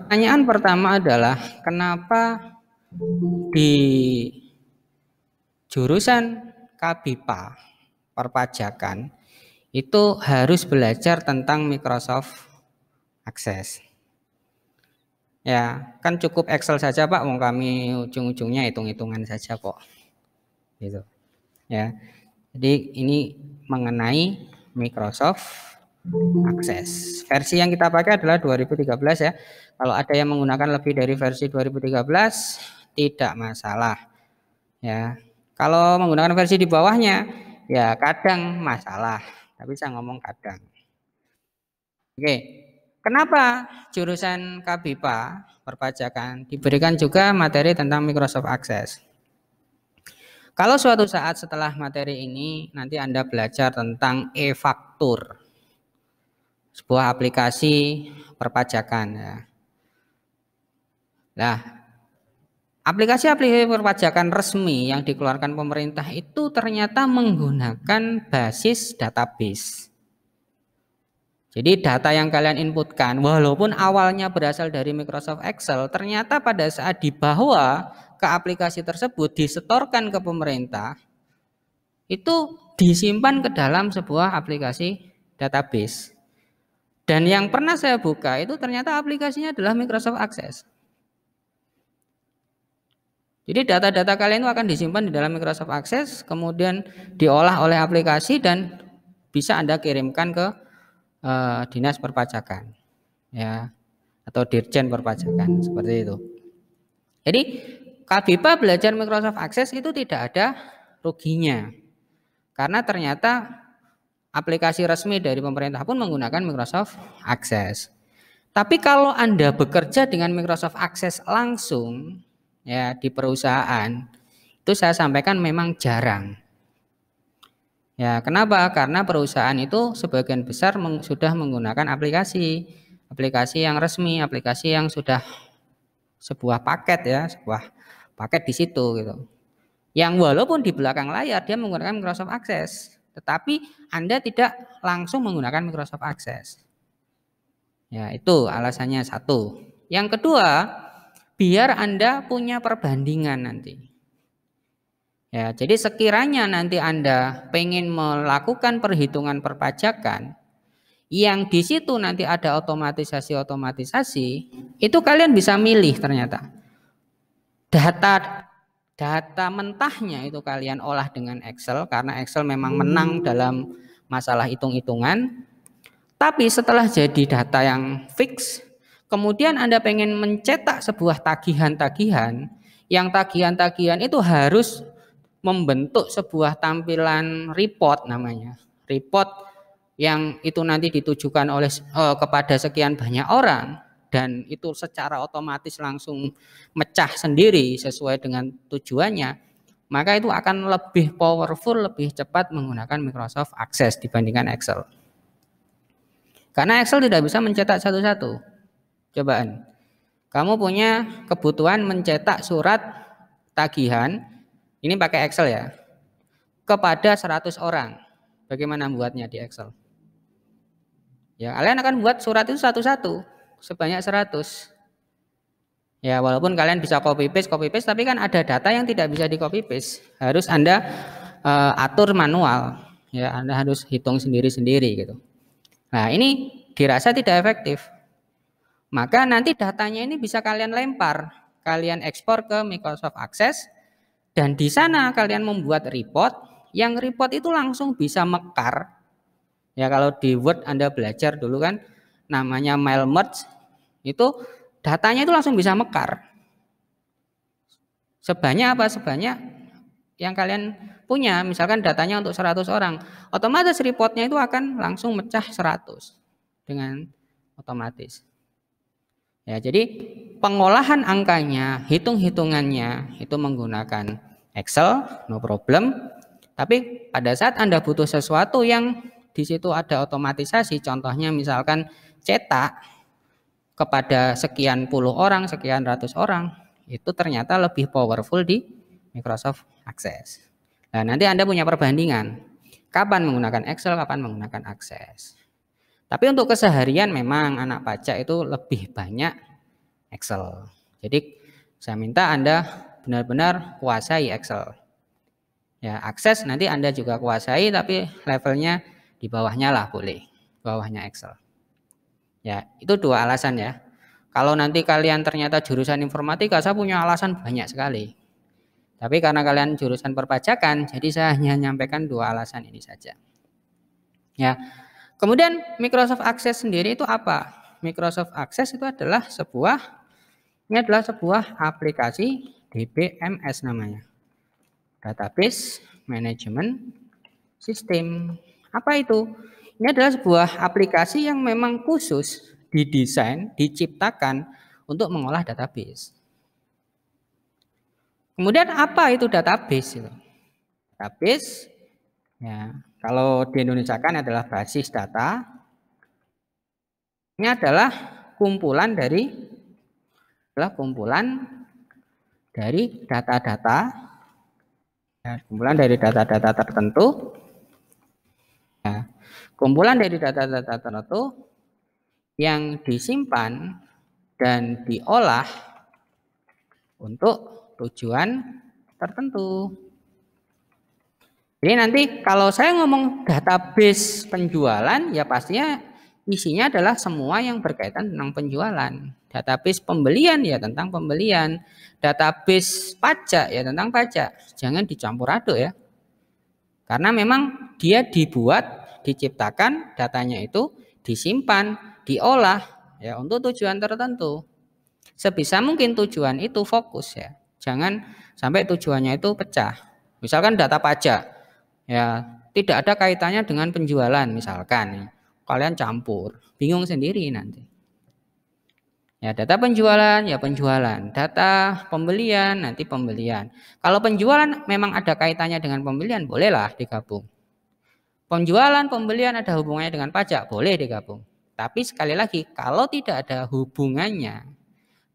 Pertanyaan pertama adalah kenapa di jurusan Kabipa perpajakan itu harus belajar tentang Microsoft Access. Ya, kan cukup Excel saja Pak, mau kami ujung-ujungnya hitung-hitungan saja kok. Gitu. Ya. Jadi ini mengenai Microsoft akses. Versi yang kita pakai adalah 2013 ya. Kalau ada yang menggunakan lebih dari versi 2013 tidak masalah. Ya. Kalau menggunakan versi di bawahnya ya kadang masalah. Tapi saya ngomong kadang. Oke. Kenapa jurusan KBIPA perpajakan diberikan juga materi tentang Microsoft Access? Kalau suatu saat setelah materi ini nanti Anda belajar tentang e-faktur sebuah aplikasi perpajakan. Ya. Nah, aplikasi-aplikasi perpajakan resmi yang dikeluarkan pemerintah itu ternyata menggunakan basis database. Jadi data yang kalian inputkan walaupun awalnya berasal dari Microsoft Excel ternyata pada saat dibawa ke aplikasi tersebut disetorkan ke pemerintah itu disimpan ke dalam sebuah aplikasi database. Dan yang pernah saya buka itu ternyata aplikasinya adalah Microsoft Access. Jadi data-data kalian itu akan disimpan di dalam Microsoft Access, kemudian diolah oleh aplikasi dan bisa Anda kirimkan ke uh, dinas perpajakan. Ya, atau Dirjen Perpajakan seperti itu. Jadi KBPA belajar Microsoft Access itu tidak ada ruginya. Karena ternyata aplikasi resmi dari pemerintah pun menggunakan Microsoft Access. Tapi kalau Anda bekerja dengan Microsoft Access langsung ya di perusahaan, itu saya sampaikan memang jarang. Ya, kenapa? Karena perusahaan itu sebagian besar meng, sudah menggunakan aplikasi, aplikasi yang resmi, aplikasi yang sudah sebuah paket ya, sebuah paket di situ gitu. Yang walaupun di belakang layar dia menggunakan Microsoft Access. Tetapi Anda tidak langsung menggunakan Microsoft Access. Ya, itu alasannya satu. Yang kedua, biar Anda punya perbandingan nanti. Ya, jadi sekiranya nanti Anda pengen melakukan perhitungan perpajakan yang di situ nanti ada otomatisasi-otomatisasi, itu kalian bisa milih ternyata. Data data mentahnya itu kalian olah dengan Excel karena Excel memang menang dalam masalah hitung-hitungan. Tapi setelah jadi data yang fix, kemudian Anda pengen mencetak sebuah tagihan-tagihan, yang tagihan-tagihan itu harus membentuk sebuah tampilan report namanya. Report yang itu nanti ditujukan oleh eh, kepada sekian banyak orang dan itu secara otomatis langsung mecah sendiri sesuai dengan tujuannya, maka itu akan lebih powerful, lebih cepat menggunakan Microsoft Access dibandingkan Excel. Karena Excel tidak bisa mencetak satu-satu. Cobaan. Kamu punya kebutuhan mencetak surat tagihan, ini pakai Excel ya, kepada 100 orang. Bagaimana buatnya di Excel? Ya, kalian akan buat surat itu satu-satu sebanyak 100. Ya, walaupun kalian bisa copy paste, copy paste, tapi kan ada data yang tidak bisa di copy paste. Harus Anda uh, atur manual. Ya, Anda harus hitung sendiri-sendiri gitu. Nah, ini dirasa tidak efektif. Maka nanti datanya ini bisa kalian lempar, kalian ekspor ke Microsoft Access dan di sana kalian membuat report. Yang report itu langsung bisa mekar. Ya, kalau di Word Anda belajar dulu kan namanya mail merge itu datanya itu langsung bisa mekar. Sebanyak apa? Sebanyak yang kalian punya, misalkan datanya untuk 100 orang, otomatis reportnya itu akan langsung mecah 100 dengan otomatis. Ya, jadi pengolahan angkanya, hitung-hitungannya itu menggunakan Excel, no problem. Tapi pada saat Anda butuh sesuatu yang di situ ada otomatisasi, contohnya misalkan cetak kepada sekian puluh orang, sekian ratus orang, itu ternyata lebih powerful di Microsoft Access. Nah, nanti Anda punya perbandingan. Kapan menggunakan Excel, kapan menggunakan Access. Tapi untuk keseharian memang anak pajak itu lebih banyak Excel. Jadi saya minta Anda benar-benar kuasai Excel. Ya, akses nanti Anda juga kuasai tapi levelnya di bawahnya lah boleh, bawahnya Excel. Ya, itu dua alasan ya. Kalau nanti kalian ternyata jurusan informatika, saya punya alasan banyak sekali. Tapi karena kalian jurusan perpajakan, jadi saya hanya menyampaikan dua alasan ini saja. Ya. Kemudian Microsoft Access sendiri itu apa? Microsoft Access itu adalah sebuah ini adalah sebuah aplikasi DBMS namanya. Database Management System. Apa itu? Ini adalah sebuah aplikasi yang memang khusus didesain, diciptakan untuk mengolah database. Kemudian apa itu database? Gitu? Database, ya, kalau di Indonesia kan adalah basis data. Ini adalah kumpulan dari adalah kumpulan dari data-data, ya, kumpulan dari data-data tertentu kumpulan dari data-data tertentu yang disimpan dan diolah untuk tujuan tertentu. Jadi nanti kalau saya ngomong database penjualan ya pastinya isinya adalah semua yang berkaitan tentang penjualan. Database pembelian ya tentang pembelian, database pajak ya tentang pajak. Jangan dicampur aduk ya. Karena memang dia dibuat diciptakan, datanya itu disimpan, diolah ya untuk tujuan tertentu. Sebisa mungkin tujuan itu fokus ya. Jangan sampai tujuannya itu pecah. Misalkan data pajak ya tidak ada kaitannya dengan penjualan misalkan. Ya. Kalian campur, bingung sendiri nanti. Ya, data penjualan ya penjualan, data pembelian nanti pembelian. Kalau penjualan memang ada kaitannya dengan pembelian, bolehlah digabung. Penjualan, pembelian ada hubungannya dengan pajak, boleh digabung. Tapi sekali lagi, kalau tidak ada hubungannya,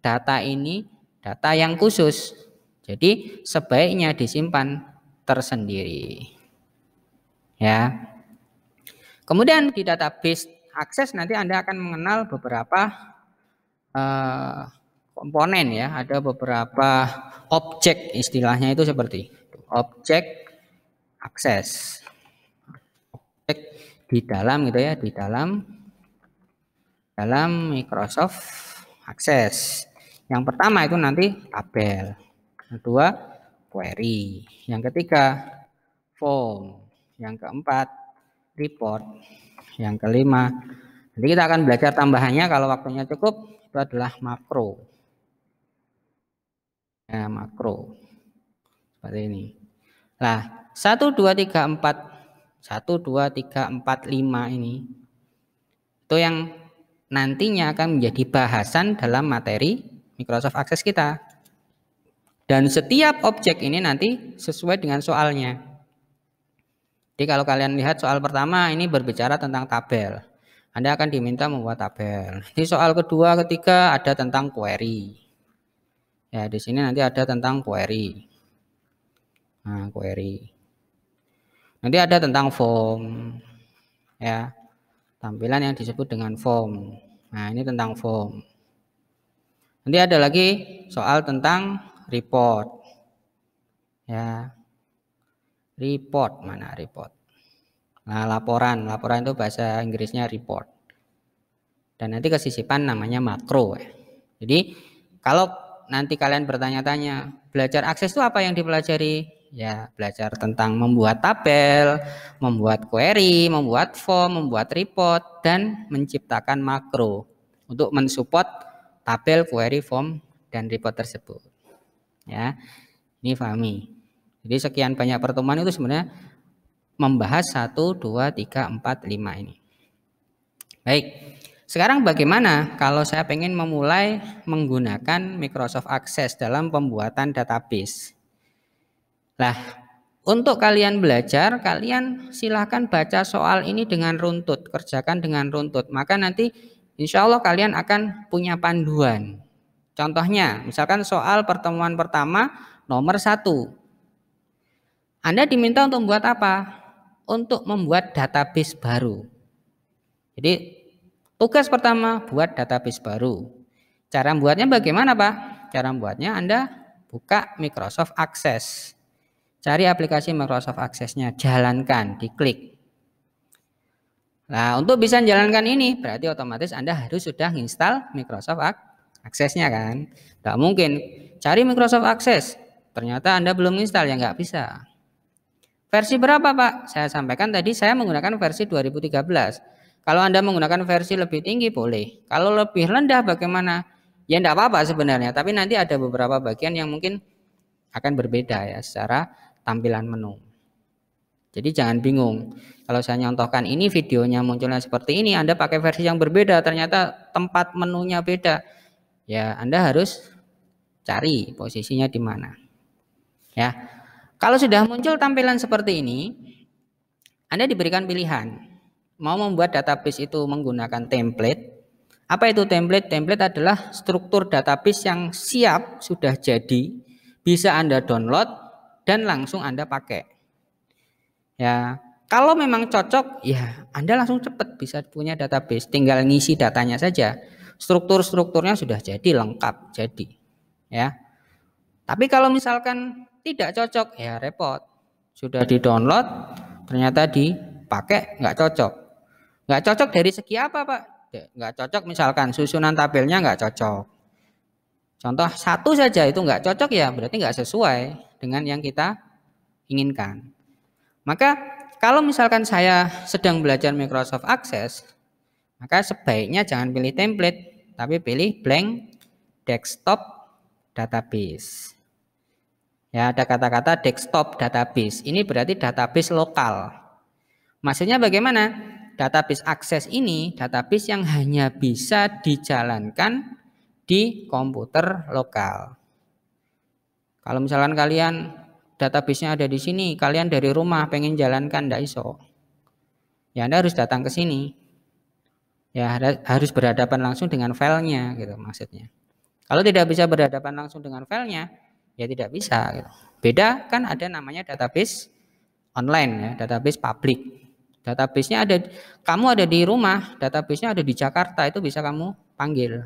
data ini data yang khusus. Jadi sebaiknya disimpan tersendiri. Ya. Kemudian di database akses nanti Anda akan mengenal beberapa uh, komponen ya, ada beberapa objek istilahnya itu seperti objek akses cek di dalam gitu ya di dalam dalam Microsoft Access yang pertama itu nanti tabel yang kedua query yang ketiga form yang keempat report yang kelima nanti kita akan belajar tambahannya kalau waktunya cukup itu adalah makro ya makro seperti ini. lah 1 2 3 4 1, 2, 3, 4, 5 ini itu yang nantinya akan menjadi bahasan dalam materi Microsoft Access kita. Dan setiap objek ini nanti sesuai dengan soalnya. Jadi kalau kalian lihat soal pertama ini berbicara tentang tabel. Anda akan diminta membuat tabel. Di soal kedua, ketiga ada tentang query. Ya, di sini nanti ada tentang query. Nah, query. Nanti ada tentang form ya. Tampilan yang disebut dengan form. Nah, ini tentang form. Nanti ada lagi soal tentang report. Ya. Report mana report? Nah, laporan. Laporan itu bahasa Inggrisnya report. Dan nanti kesisipan namanya makro ya. Jadi kalau nanti kalian bertanya-tanya, belajar akses itu apa yang dipelajari ya belajar tentang membuat tabel, membuat query, membuat form, membuat report dan menciptakan makro untuk mensupport tabel, query, form dan report tersebut. Ya. Ini Fahmi. Jadi sekian banyak pertemuan itu sebenarnya membahas 1 2 3 4 5 ini. Baik. Sekarang bagaimana kalau saya ingin memulai menggunakan Microsoft Access dalam pembuatan database? Lah, untuk kalian belajar, kalian silahkan baca soal ini dengan runtut, kerjakan dengan runtut. Maka nanti insya Allah kalian akan punya panduan. Contohnya, misalkan soal pertemuan pertama nomor satu. Anda diminta untuk membuat apa? Untuk membuat database baru. Jadi tugas pertama buat database baru. Cara membuatnya bagaimana Pak? Cara membuatnya Anda buka Microsoft Access. Cari aplikasi Microsoft Access-nya, jalankan, diklik. Nah, untuk bisa menjalankan ini, berarti otomatis Anda harus sudah install Microsoft Access-nya kan. Tidak mungkin cari Microsoft Access, ternyata Anda belum install, ya nggak bisa. Versi berapa Pak? Saya sampaikan tadi saya menggunakan versi 2013. Kalau Anda menggunakan versi lebih tinggi boleh. Kalau lebih rendah bagaimana? Ya enggak apa-apa sebenarnya, tapi nanti ada beberapa bagian yang mungkin akan berbeda ya secara tampilan menu. Jadi jangan bingung. Kalau saya nyontohkan ini videonya munculnya seperti ini, Anda pakai versi yang berbeda, ternyata tempat menunya beda. Ya, Anda harus cari posisinya di mana. Ya. Kalau sudah muncul tampilan seperti ini, Anda diberikan pilihan. Mau membuat database itu menggunakan template. Apa itu template? Template adalah struktur database yang siap, sudah jadi, bisa Anda download, dan langsung Anda pakai. Ya, kalau memang cocok ya Anda langsung cepat bisa punya database, tinggal ngisi datanya saja. Struktur-strukturnya sudah jadi lengkap, jadi ya. Tapi kalau misalkan tidak cocok ya repot. Sudah di-download ternyata dipakai nggak cocok. Nggak cocok dari segi apa, Pak? Ya, nggak cocok misalkan susunan tabelnya nggak cocok. Contoh satu saja itu nggak cocok ya berarti nggak sesuai dengan yang kita inginkan. Maka kalau misalkan saya sedang belajar Microsoft Access, maka sebaiknya jangan pilih template, tapi pilih blank desktop database. Ya, ada kata-kata desktop database. Ini berarti database lokal. Maksudnya bagaimana? Database akses ini database yang hanya bisa dijalankan di komputer lokal. Kalau misalkan kalian database-nya ada di sini, kalian dari rumah pengen jalankan tidak iso. Ya Anda harus datang ke sini. Ya harus berhadapan langsung dengan filenya gitu maksudnya. Kalau tidak bisa berhadapan langsung dengan filenya, ya tidak bisa gitu. Beda kan ada namanya database online ya, database publik. Database-nya ada kamu ada di rumah, database-nya ada di Jakarta itu bisa kamu panggil.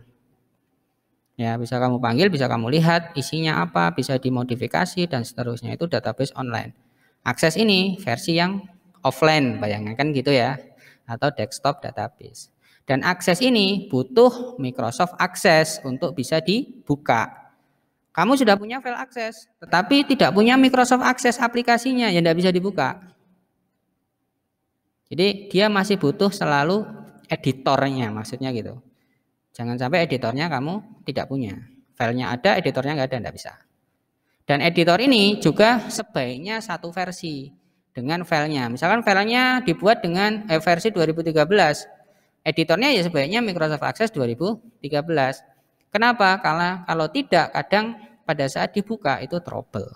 Ya, bisa kamu panggil, bisa kamu lihat isinya apa, bisa dimodifikasi dan seterusnya. Itu database online. Akses ini versi yang offline, bayangkan kan gitu ya, atau desktop database. Dan akses ini butuh Microsoft Access untuk bisa dibuka. Kamu sudah punya file akses, tetapi tidak punya Microsoft Access aplikasinya yang tidak bisa dibuka. Jadi dia masih butuh selalu editornya, maksudnya gitu. Jangan sampai editornya kamu tidak punya. Filenya ada, editornya nggak ada, nggak bisa. Dan editor ini juga sebaiknya satu versi dengan filenya. Misalkan filenya dibuat dengan eh, versi 2013, editornya ya sebaiknya Microsoft Access 2013. Kenapa? Karena kalau tidak kadang pada saat dibuka itu trouble.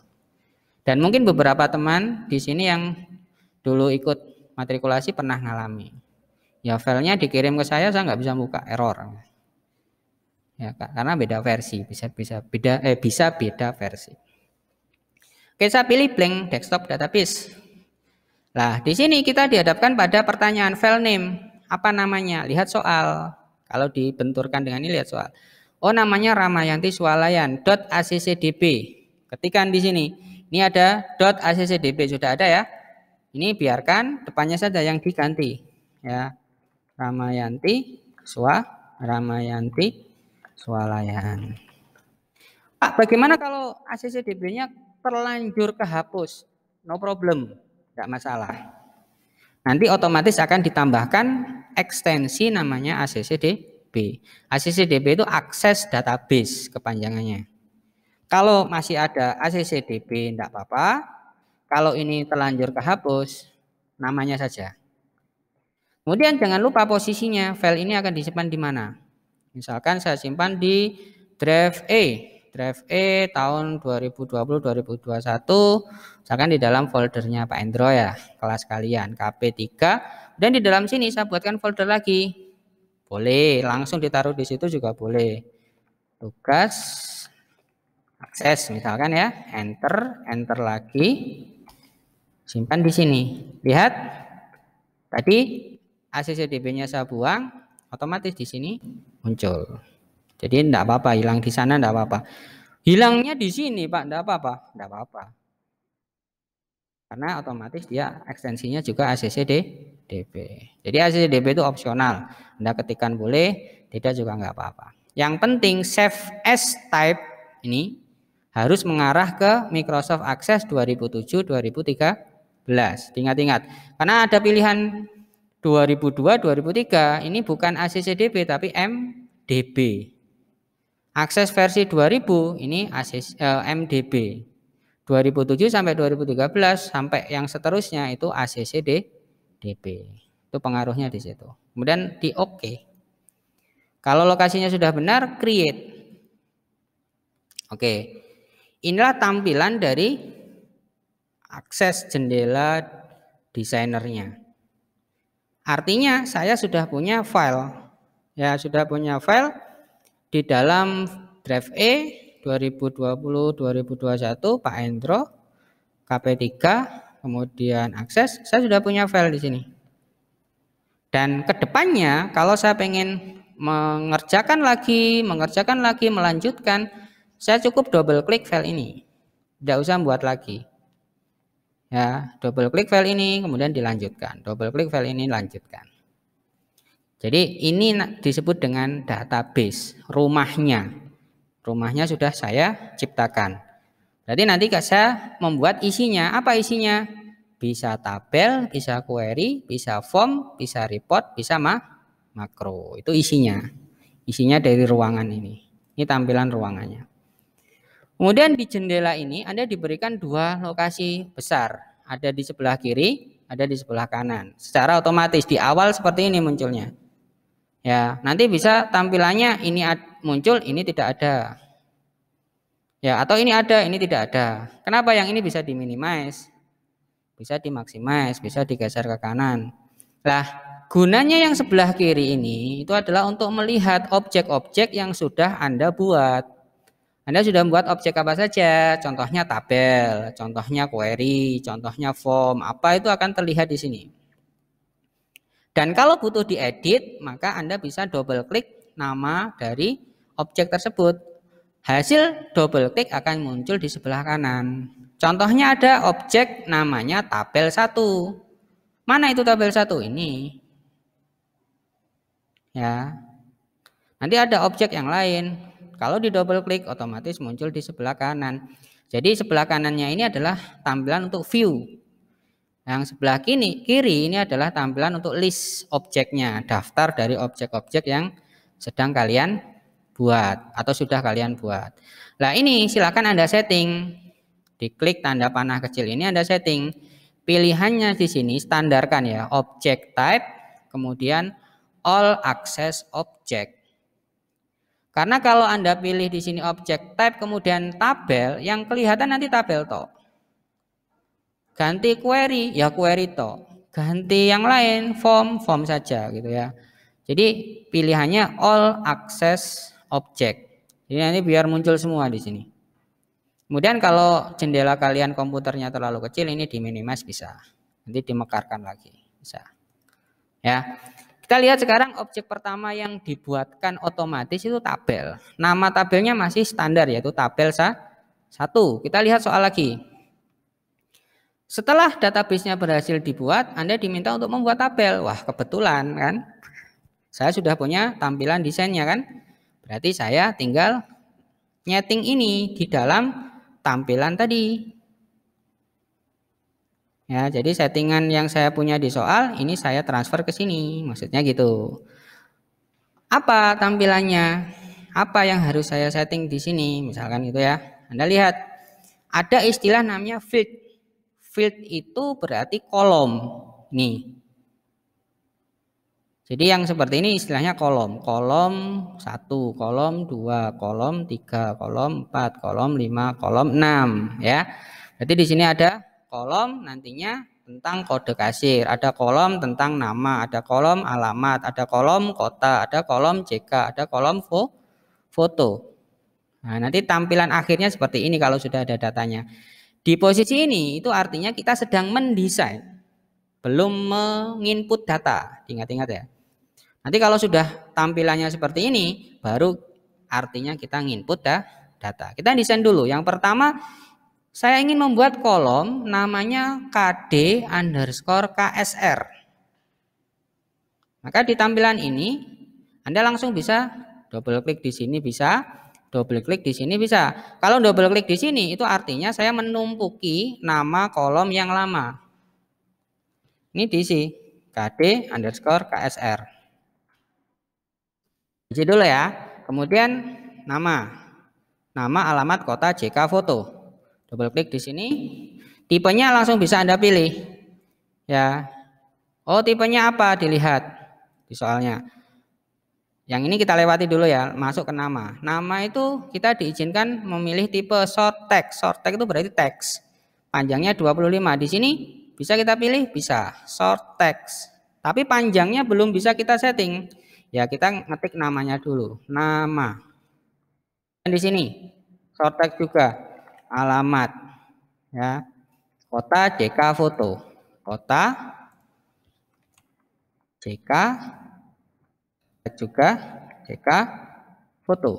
Dan mungkin beberapa teman di sini yang dulu ikut matrikulasi pernah ngalami. Ya filenya dikirim ke saya, saya nggak bisa buka, error ya karena beda versi bisa bisa beda eh bisa beda versi oke saya pilih blank desktop database lah di sini kita dihadapkan pada pertanyaan file name apa namanya lihat soal kalau dibenturkan dengan ini lihat soal oh namanya Ramayanti Swalayan .accdb ketikan di sini ini ada dot .accdb sudah ada ya ini biarkan depannya saja yang diganti ya Ramayanti Swa Ramayanti swalayan. Pak, bagaimana kalau ACCDB-nya terlanjur kehapus? No problem, tidak masalah. Nanti otomatis akan ditambahkan ekstensi namanya ACCDB. ACCDB itu akses database kepanjangannya. Kalau masih ada ACCDB tidak apa-apa. Kalau ini terlanjur kehapus, namanya saja. Kemudian jangan lupa posisinya, file ini akan disimpan di mana? Misalkan saya simpan di drive a e. drive a e tahun 2020-2021, misalkan di dalam foldernya Pak Endro ya, kelas kalian KP3. Dan di dalam sini saya buatkan folder lagi. Boleh, langsung ditaruh di situ juga boleh. Tugas akses misalkan ya, enter, enter lagi. Simpan di sini. Lihat tadi ACCDB-nya saya buang, otomatis di sini muncul. Jadi tidak apa-apa hilang di sana tidak apa-apa. Hilangnya di sini Pak tidak apa-apa, tidak apa-apa. Karena otomatis dia ekstensinya juga accd DB. Jadi accd DB itu opsional. Anda ketikkan boleh, tidak juga nggak apa-apa. Yang penting save as type ini harus mengarah ke Microsoft Access 2007-2013. Ingat-ingat. Karena ada pilihan 2002-2003 ini bukan ACCDB tapi MDB. Akses versi 2000 ini ACC, eh, MDB. 2007 sampai 2013 sampai yang seterusnya itu ACCDB. Itu pengaruhnya di situ. Kemudian di OK. Kalau lokasinya sudah benar, create. Oke. Inilah tampilan dari akses jendela desainernya. Artinya saya sudah punya file. Ya, sudah punya file di dalam drive E 2020-2021 Pak Endro KP3 kemudian akses saya sudah punya file di sini. Dan kedepannya kalau saya pengen mengerjakan lagi, mengerjakan lagi, melanjutkan, saya cukup double klik file ini. Tidak usah buat lagi ya double klik file ini kemudian dilanjutkan double klik file ini lanjutkan jadi ini disebut dengan database rumahnya rumahnya sudah saya ciptakan berarti nanti saya membuat isinya apa isinya bisa tabel bisa query bisa form bisa report bisa ma makro itu isinya isinya dari ruangan ini ini tampilan ruangannya Kemudian di jendela ini Anda diberikan dua lokasi besar, ada di sebelah kiri, ada di sebelah kanan. Secara otomatis di awal seperti ini munculnya. Ya, nanti bisa tampilannya ini muncul, ini tidak ada. Ya, atau ini ada, ini tidak ada. Kenapa yang ini bisa diminimize? Bisa dimaksimize, bisa digeser ke kanan. Lah, gunanya yang sebelah kiri ini itu adalah untuk melihat objek-objek yang sudah Anda buat. Anda sudah membuat objek apa saja, contohnya tabel, contohnya query, contohnya form, apa itu akan terlihat di sini. Dan kalau butuh diedit, maka Anda bisa double klik nama dari objek tersebut. Hasil double klik akan muncul di sebelah kanan. Contohnya ada objek namanya tabel 1. Mana itu tabel 1 ini? Ya. Nanti ada objek yang lain, kalau di double klik otomatis muncul di sebelah kanan. Jadi sebelah kanannya ini adalah tampilan untuk view. Yang sebelah kini kiri ini adalah tampilan untuk list objeknya, daftar dari objek-objek yang sedang kalian buat atau sudah kalian buat. Nah ini silakan Anda setting. Diklik tanda panah kecil ini Anda setting. Pilihannya di sini standarkan ya, object type, kemudian all access object. Karena kalau Anda pilih di sini objek type kemudian tabel, yang kelihatan nanti tabel to. Ganti query, ya query to. Ganti yang lain form, form saja gitu ya. Jadi pilihannya all access object. Jadi nanti biar muncul semua di sini. Kemudian kalau jendela kalian komputernya terlalu kecil ini diminimas bisa. Nanti dimekarkan lagi bisa. Ya. Kita lihat sekarang objek pertama yang dibuatkan otomatis itu tabel. Nama tabelnya masih standar yaitu tabel satu. Kita lihat soal lagi. Setelah database-nya berhasil dibuat, Anda diminta untuk membuat tabel. Wah, kebetulan kan. Saya sudah punya tampilan desainnya kan. Berarti saya tinggal nyeting ini di dalam tampilan tadi. Ya, jadi settingan yang saya punya di soal ini saya transfer ke sini, maksudnya gitu. Apa tampilannya? Apa yang harus saya setting di sini? Misalkan gitu ya. Anda lihat ada istilah namanya field. Field itu berarti kolom. Nih. Jadi yang seperti ini istilahnya kolom. Kolom 1, kolom 2, kolom 3, kolom 4, kolom 5, kolom 6 ya. Berarti di sini ada kolom nantinya tentang kode kasir, ada kolom tentang nama, ada kolom alamat, ada kolom kota, ada kolom JK, ada kolom fo foto. Nah, nanti tampilan akhirnya seperti ini kalau sudah ada datanya. Di posisi ini itu artinya kita sedang mendesain, belum menginput data. Ingat-ingat ya. Nanti kalau sudah tampilannya seperti ini, baru artinya kita nginput dah data. Kita desain dulu. Yang pertama saya ingin membuat kolom namanya KD underscore KSR. Maka di tampilan ini Anda langsung bisa double klik di sini bisa, double klik di sini bisa. Kalau double klik di sini itu artinya saya menumpuki nama kolom yang lama. Ini diisi KD underscore KSR. Jadi dulu ya. Kemudian nama. Nama alamat kota JK Foto double klik di sini tipenya langsung bisa Anda pilih ya oh tipenya apa dilihat di soalnya yang ini kita lewati dulu ya masuk ke nama nama itu kita diizinkan memilih tipe short text short text itu berarti teks panjangnya 25 di sini bisa kita pilih bisa short text tapi panjangnya belum bisa kita setting ya kita ngetik namanya dulu nama dan di sini short text juga alamat ya kota CK foto kota CK juga CK foto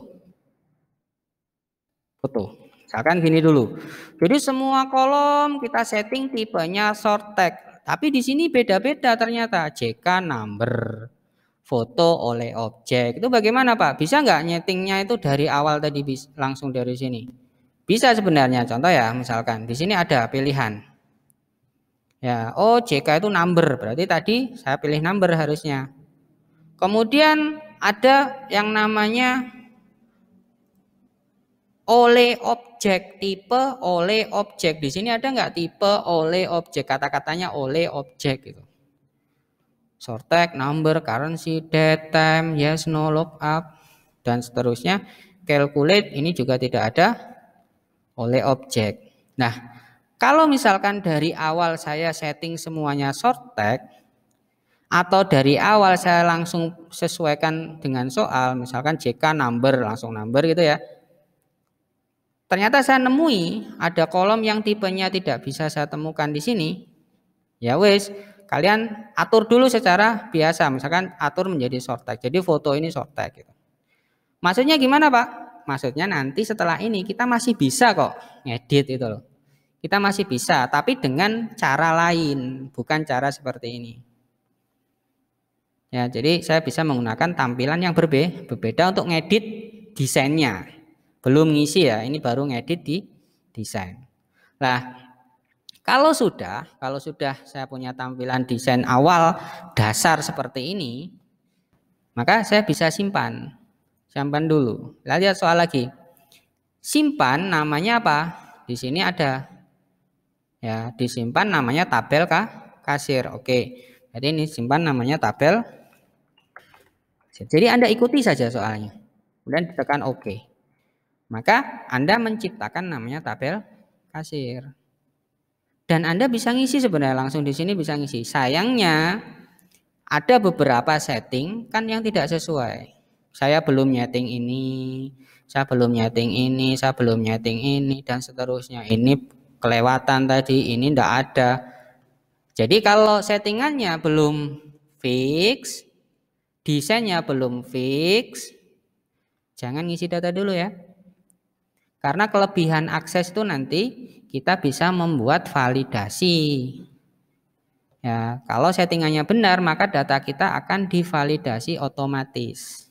foto misalkan gini dulu jadi semua kolom kita setting tipenya short tag tapi di sini beda-beda ternyata ck number foto oleh objek itu bagaimana Pak bisa nggak nyetingnya itu dari awal tadi langsung dari sini bisa sebenarnya contoh ya misalkan di sini ada pilihan. Ya, oh JK itu number, berarti tadi saya pilih number harusnya. Kemudian ada yang namanya oleh objek tipe oleh objek di sini ada nggak tipe oleh objek kata-katanya oleh objek gitu sortek number currency date time yes no lookup dan seterusnya calculate ini juga tidak ada oleh objek. Nah, kalau misalkan dari awal saya setting semuanya short tag atau dari awal saya langsung sesuaikan dengan soal, misalkan JK number langsung number gitu ya. Ternyata saya nemui ada kolom yang tipenya tidak bisa saya temukan di sini. Ya wes, kalian atur dulu secara biasa, misalkan atur menjadi short tag. Jadi foto ini short tag gitu. Maksudnya gimana, Pak? maksudnya nanti setelah ini kita masih bisa kok ngedit itu loh. Kita masih bisa, tapi dengan cara lain, bukan cara seperti ini. Ya, jadi saya bisa menggunakan tampilan yang berbe berbeda untuk ngedit desainnya. Belum ngisi ya, ini baru ngedit di desain. Nah, kalau sudah, kalau sudah saya punya tampilan desain awal dasar seperti ini, maka saya bisa simpan. Simpan dulu. lihat soal lagi. Simpan namanya apa? Di sini ada. Ya, disimpan namanya tabel kah? Kasir. Oke. Jadi ini simpan namanya tabel. Jadi Anda ikuti saja soalnya. Kemudian ditekan Oke. Maka Anda menciptakan namanya tabel kasir. Dan Anda bisa ngisi sebenarnya langsung di sini bisa ngisi. Sayangnya ada beberapa setting kan yang tidak sesuai saya belum nyeting ini, saya belum nyeting ini, saya belum nyeting ini dan seterusnya. Ini kelewatan tadi, ini tidak ada. Jadi kalau settingannya belum fix, desainnya belum fix, jangan ngisi data dulu ya. Karena kelebihan akses itu nanti kita bisa membuat validasi. Ya, kalau settingannya benar, maka data kita akan divalidasi otomatis.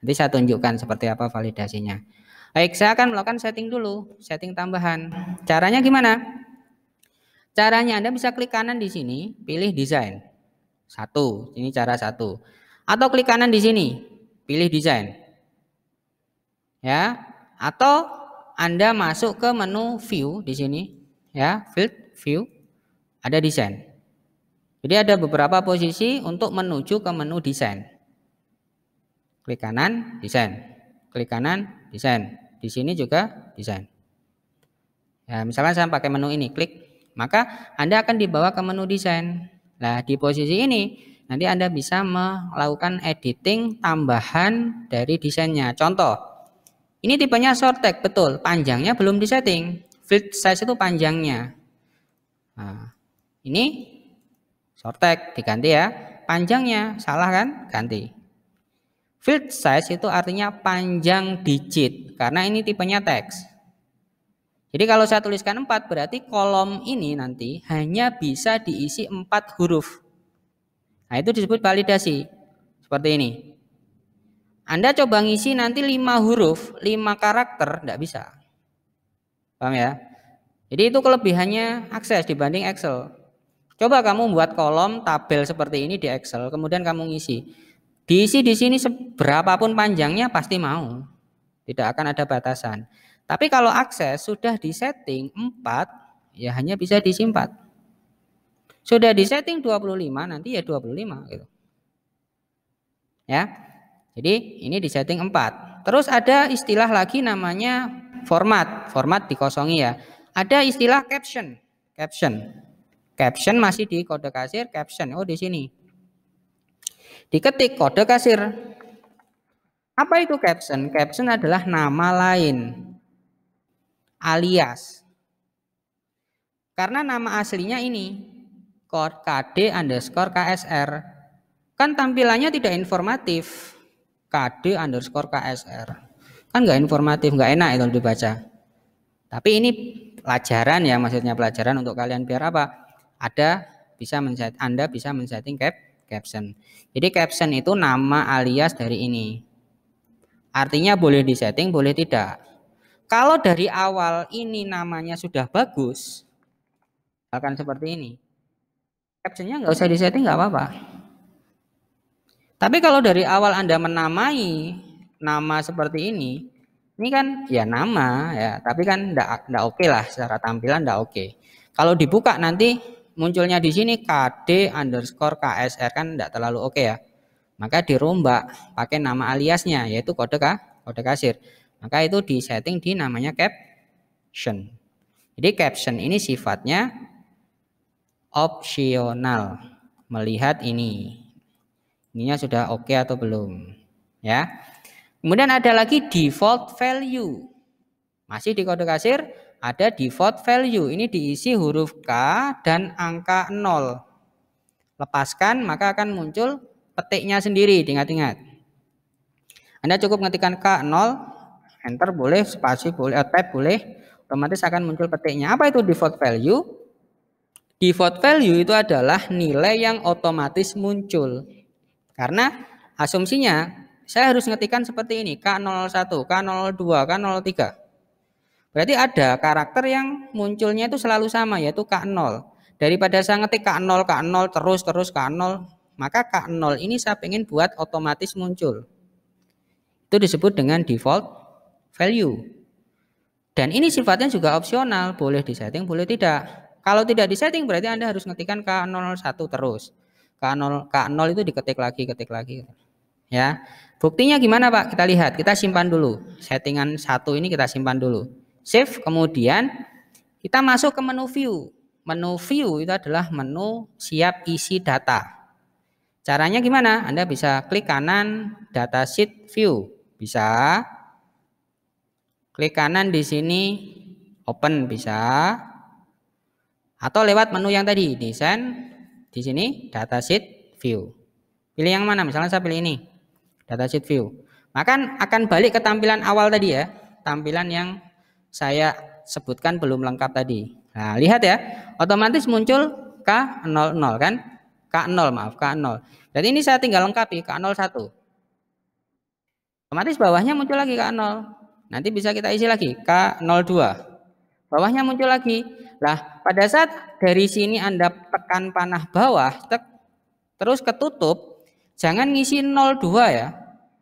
Nanti saya tunjukkan seperti apa validasinya. Baik, saya akan melakukan setting dulu, setting tambahan. Caranya gimana? Caranya Anda bisa klik kanan di sini, pilih desain. Satu, ini cara satu. Atau klik kanan di sini, pilih desain. Ya, atau Anda masuk ke menu view di sini, ya, field view, ada desain. Jadi ada beberapa posisi untuk menuju ke menu desain. Klik kanan, desain. Klik kanan, desain. Di sini juga desain. Ya, misalkan saya pakai menu ini, klik. Maka Anda akan dibawa ke menu desain. Nah, di posisi ini nanti Anda bisa melakukan editing tambahan dari desainnya. Contoh, ini tipenya short tag, betul. Panjangnya belum disetting. Field size itu panjangnya. Nah, ini short tag diganti ya. Panjangnya salah kan? Ganti. Field size itu artinya panjang digit karena ini tipenya teks. Jadi kalau saya tuliskan 4 berarti kolom ini nanti hanya bisa diisi 4 huruf. Nah itu disebut validasi. Seperti ini. Anda coba ngisi nanti 5 huruf, 5 karakter, tidak bisa. Paham ya? Jadi itu kelebihannya akses dibanding Excel. Coba kamu buat kolom tabel seperti ini di Excel, kemudian kamu ngisi. Diisi di sini pun panjangnya pasti mau. Tidak akan ada batasan. Tapi kalau akses sudah di setting 4, ya hanya bisa diisi 4. Sudah setting 25, nanti ya 25 gitu. Ya. Jadi ini di setting 4. Terus ada istilah lagi namanya format. Format dikosongi ya. Ada istilah caption. Caption. Caption masih di kode kasir caption. Oh di sini. Diketik kode kasir. Apa itu caption? Caption adalah nama lain alias. Karena nama aslinya ini Kode KD underscore KSR kan tampilannya tidak informatif KD underscore KSR kan nggak informatif nggak enak itu dibaca tapi ini pelajaran ya maksudnya pelajaran untuk kalian biar apa ada bisa men anda bisa men-setting cap caption. Jadi caption itu nama alias dari ini. Artinya boleh disetting, boleh tidak. Kalau dari awal ini namanya sudah bagus, akan seperti ini. Captionnya nggak usah disetting, nggak apa-apa. Tapi kalau dari awal Anda menamai nama seperti ini, ini kan ya nama ya, tapi kan enggak, enggak oke okay lah secara tampilan enggak oke. Okay. Kalau dibuka nanti munculnya di sini KD underscore KSR kan tidak terlalu oke okay ya. Maka dirombak pakai nama aliasnya yaitu kode K, kode kasir. Maka itu disetting di namanya caption. Jadi caption ini sifatnya opsional. Melihat ini. Ininya sudah oke okay atau belum. Ya. Kemudian ada lagi default value. Masih di kode kasir ada default value. Ini diisi huruf K dan angka 0. Lepaskan maka akan muncul petiknya sendiri, ingat-ingat. Anda cukup mengetikkan K0, enter boleh, spasi boleh, tab boleh, otomatis akan muncul petiknya. Apa itu default value? Default value itu adalah nilai yang otomatis muncul. Karena asumsinya saya harus ngetikkan seperti ini, K01, K02, K03. Berarti ada karakter yang munculnya itu selalu sama yaitu K0. Daripada saya ngetik K0, K0 terus terus K0, maka K0 ini saya ingin buat otomatis muncul. Itu disebut dengan default value. Dan ini sifatnya juga opsional, boleh di setting, boleh tidak. Kalau tidak di setting, berarti Anda harus ngetikkan K001 terus. K0 K0 itu diketik lagi, ketik lagi. Ya. Buktinya gimana, Pak? Kita lihat. Kita simpan dulu. Settingan satu ini kita simpan dulu. Save, kemudian kita masuk ke menu view. Menu view itu adalah menu siap isi data. Caranya gimana? Anda bisa klik kanan data sheet view. Bisa. Klik kanan di sini open bisa. Atau lewat menu yang tadi, desain di sini data sheet view. Pilih yang mana? Misalnya saya pilih ini. Data sheet view. Maka akan balik ke tampilan awal tadi ya, tampilan yang saya sebutkan belum lengkap tadi. Nah, lihat ya, otomatis muncul K00 kan? K0 maaf, K0. Jadi ini saya tinggal lengkapi K01. Otomatis bawahnya muncul lagi K0. Nanti bisa kita isi lagi K02. Bawahnya muncul lagi. Lah, pada saat dari sini Anda tekan panah bawah, tek, terus ketutup, jangan ngisi 02 ya.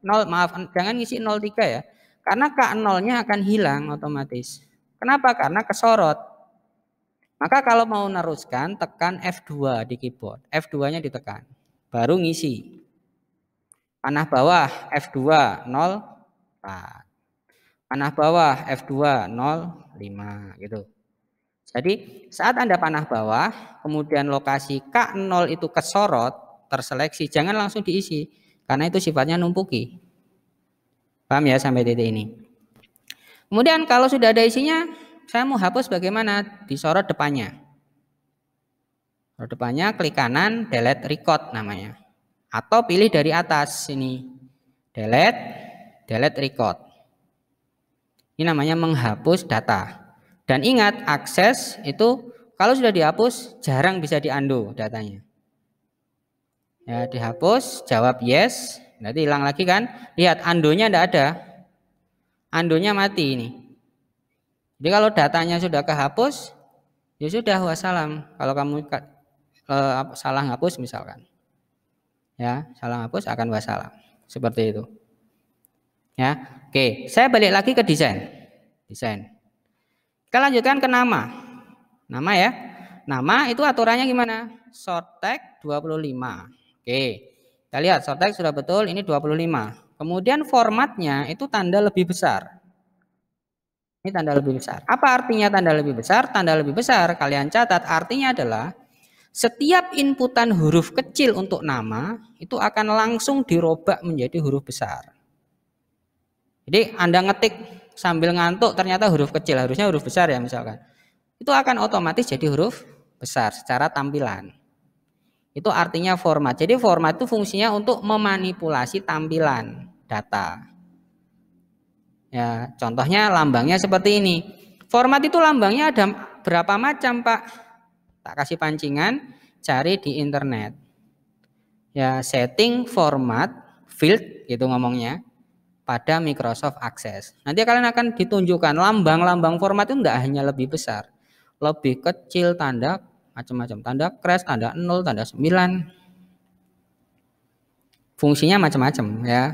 0 maaf, jangan ngisi 03 ya. Karena K 0 nya akan hilang otomatis. Kenapa? Karena kesorot. Maka kalau mau neruskan tekan F2 di keyboard. F2-nya ditekan. Baru ngisi. Panah bawah F2 0 Panah bawah F2 0 5 gitu. Jadi saat Anda panah bawah, kemudian lokasi K0 itu kesorot, terseleksi, jangan langsung diisi karena itu sifatnya numpuki. Paham ya sampai titik ini. Kemudian kalau sudah ada isinya, saya mau hapus bagaimana? Disorot depannya. Sorot depannya klik kanan, delete record namanya. Atau pilih dari atas sini. Delete, delete record. Ini namanya menghapus data. Dan ingat, akses itu kalau sudah dihapus jarang bisa diandu datanya. Ya, dihapus, jawab yes, Nanti hilang lagi kan? Lihat andonya tidak ada. Andonya mati ini. Jadi kalau datanya sudah kehapus, ya sudah wassalam. Kalau kamu eh, salah hapus misalkan. Ya, salah hapus akan wassalam. Seperti itu. Ya. Oke, saya balik lagi ke desain. Desain. Kita lanjutkan ke nama. Nama ya. Nama itu aturannya gimana? Short tag 25. Oke. Kita lihat short text sudah betul, ini 25. Kemudian formatnya itu tanda lebih besar. Ini tanda lebih besar. Apa artinya tanda lebih besar? Tanda lebih besar, kalian catat, artinya adalah setiap inputan huruf kecil untuk nama itu akan langsung dirobak menjadi huruf besar. Jadi Anda ngetik sambil ngantuk ternyata huruf kecil, harusnya huruf besar ya misalkan. Itu akan otomatis jadi huruf besar secara tampilan. Itu artinya format. Jadi format itu fungsinya untuk memanipulasi tampilan data. Ya, contohnya lambangnya seperti ini. Format itu lambangnya ada berapa macam, Pak? Tak kasih pancingan, cari di internet. Ya, setting format field gitu ngomongnya pada Microsoft Access. Nanti kalian akan ditunjukkan lambang-lambang format itu enggak hanya lebih besar, lebih kecil tanda macam-macam tanda crash tanda 0 tanda 9 fungsinya macam-macam ya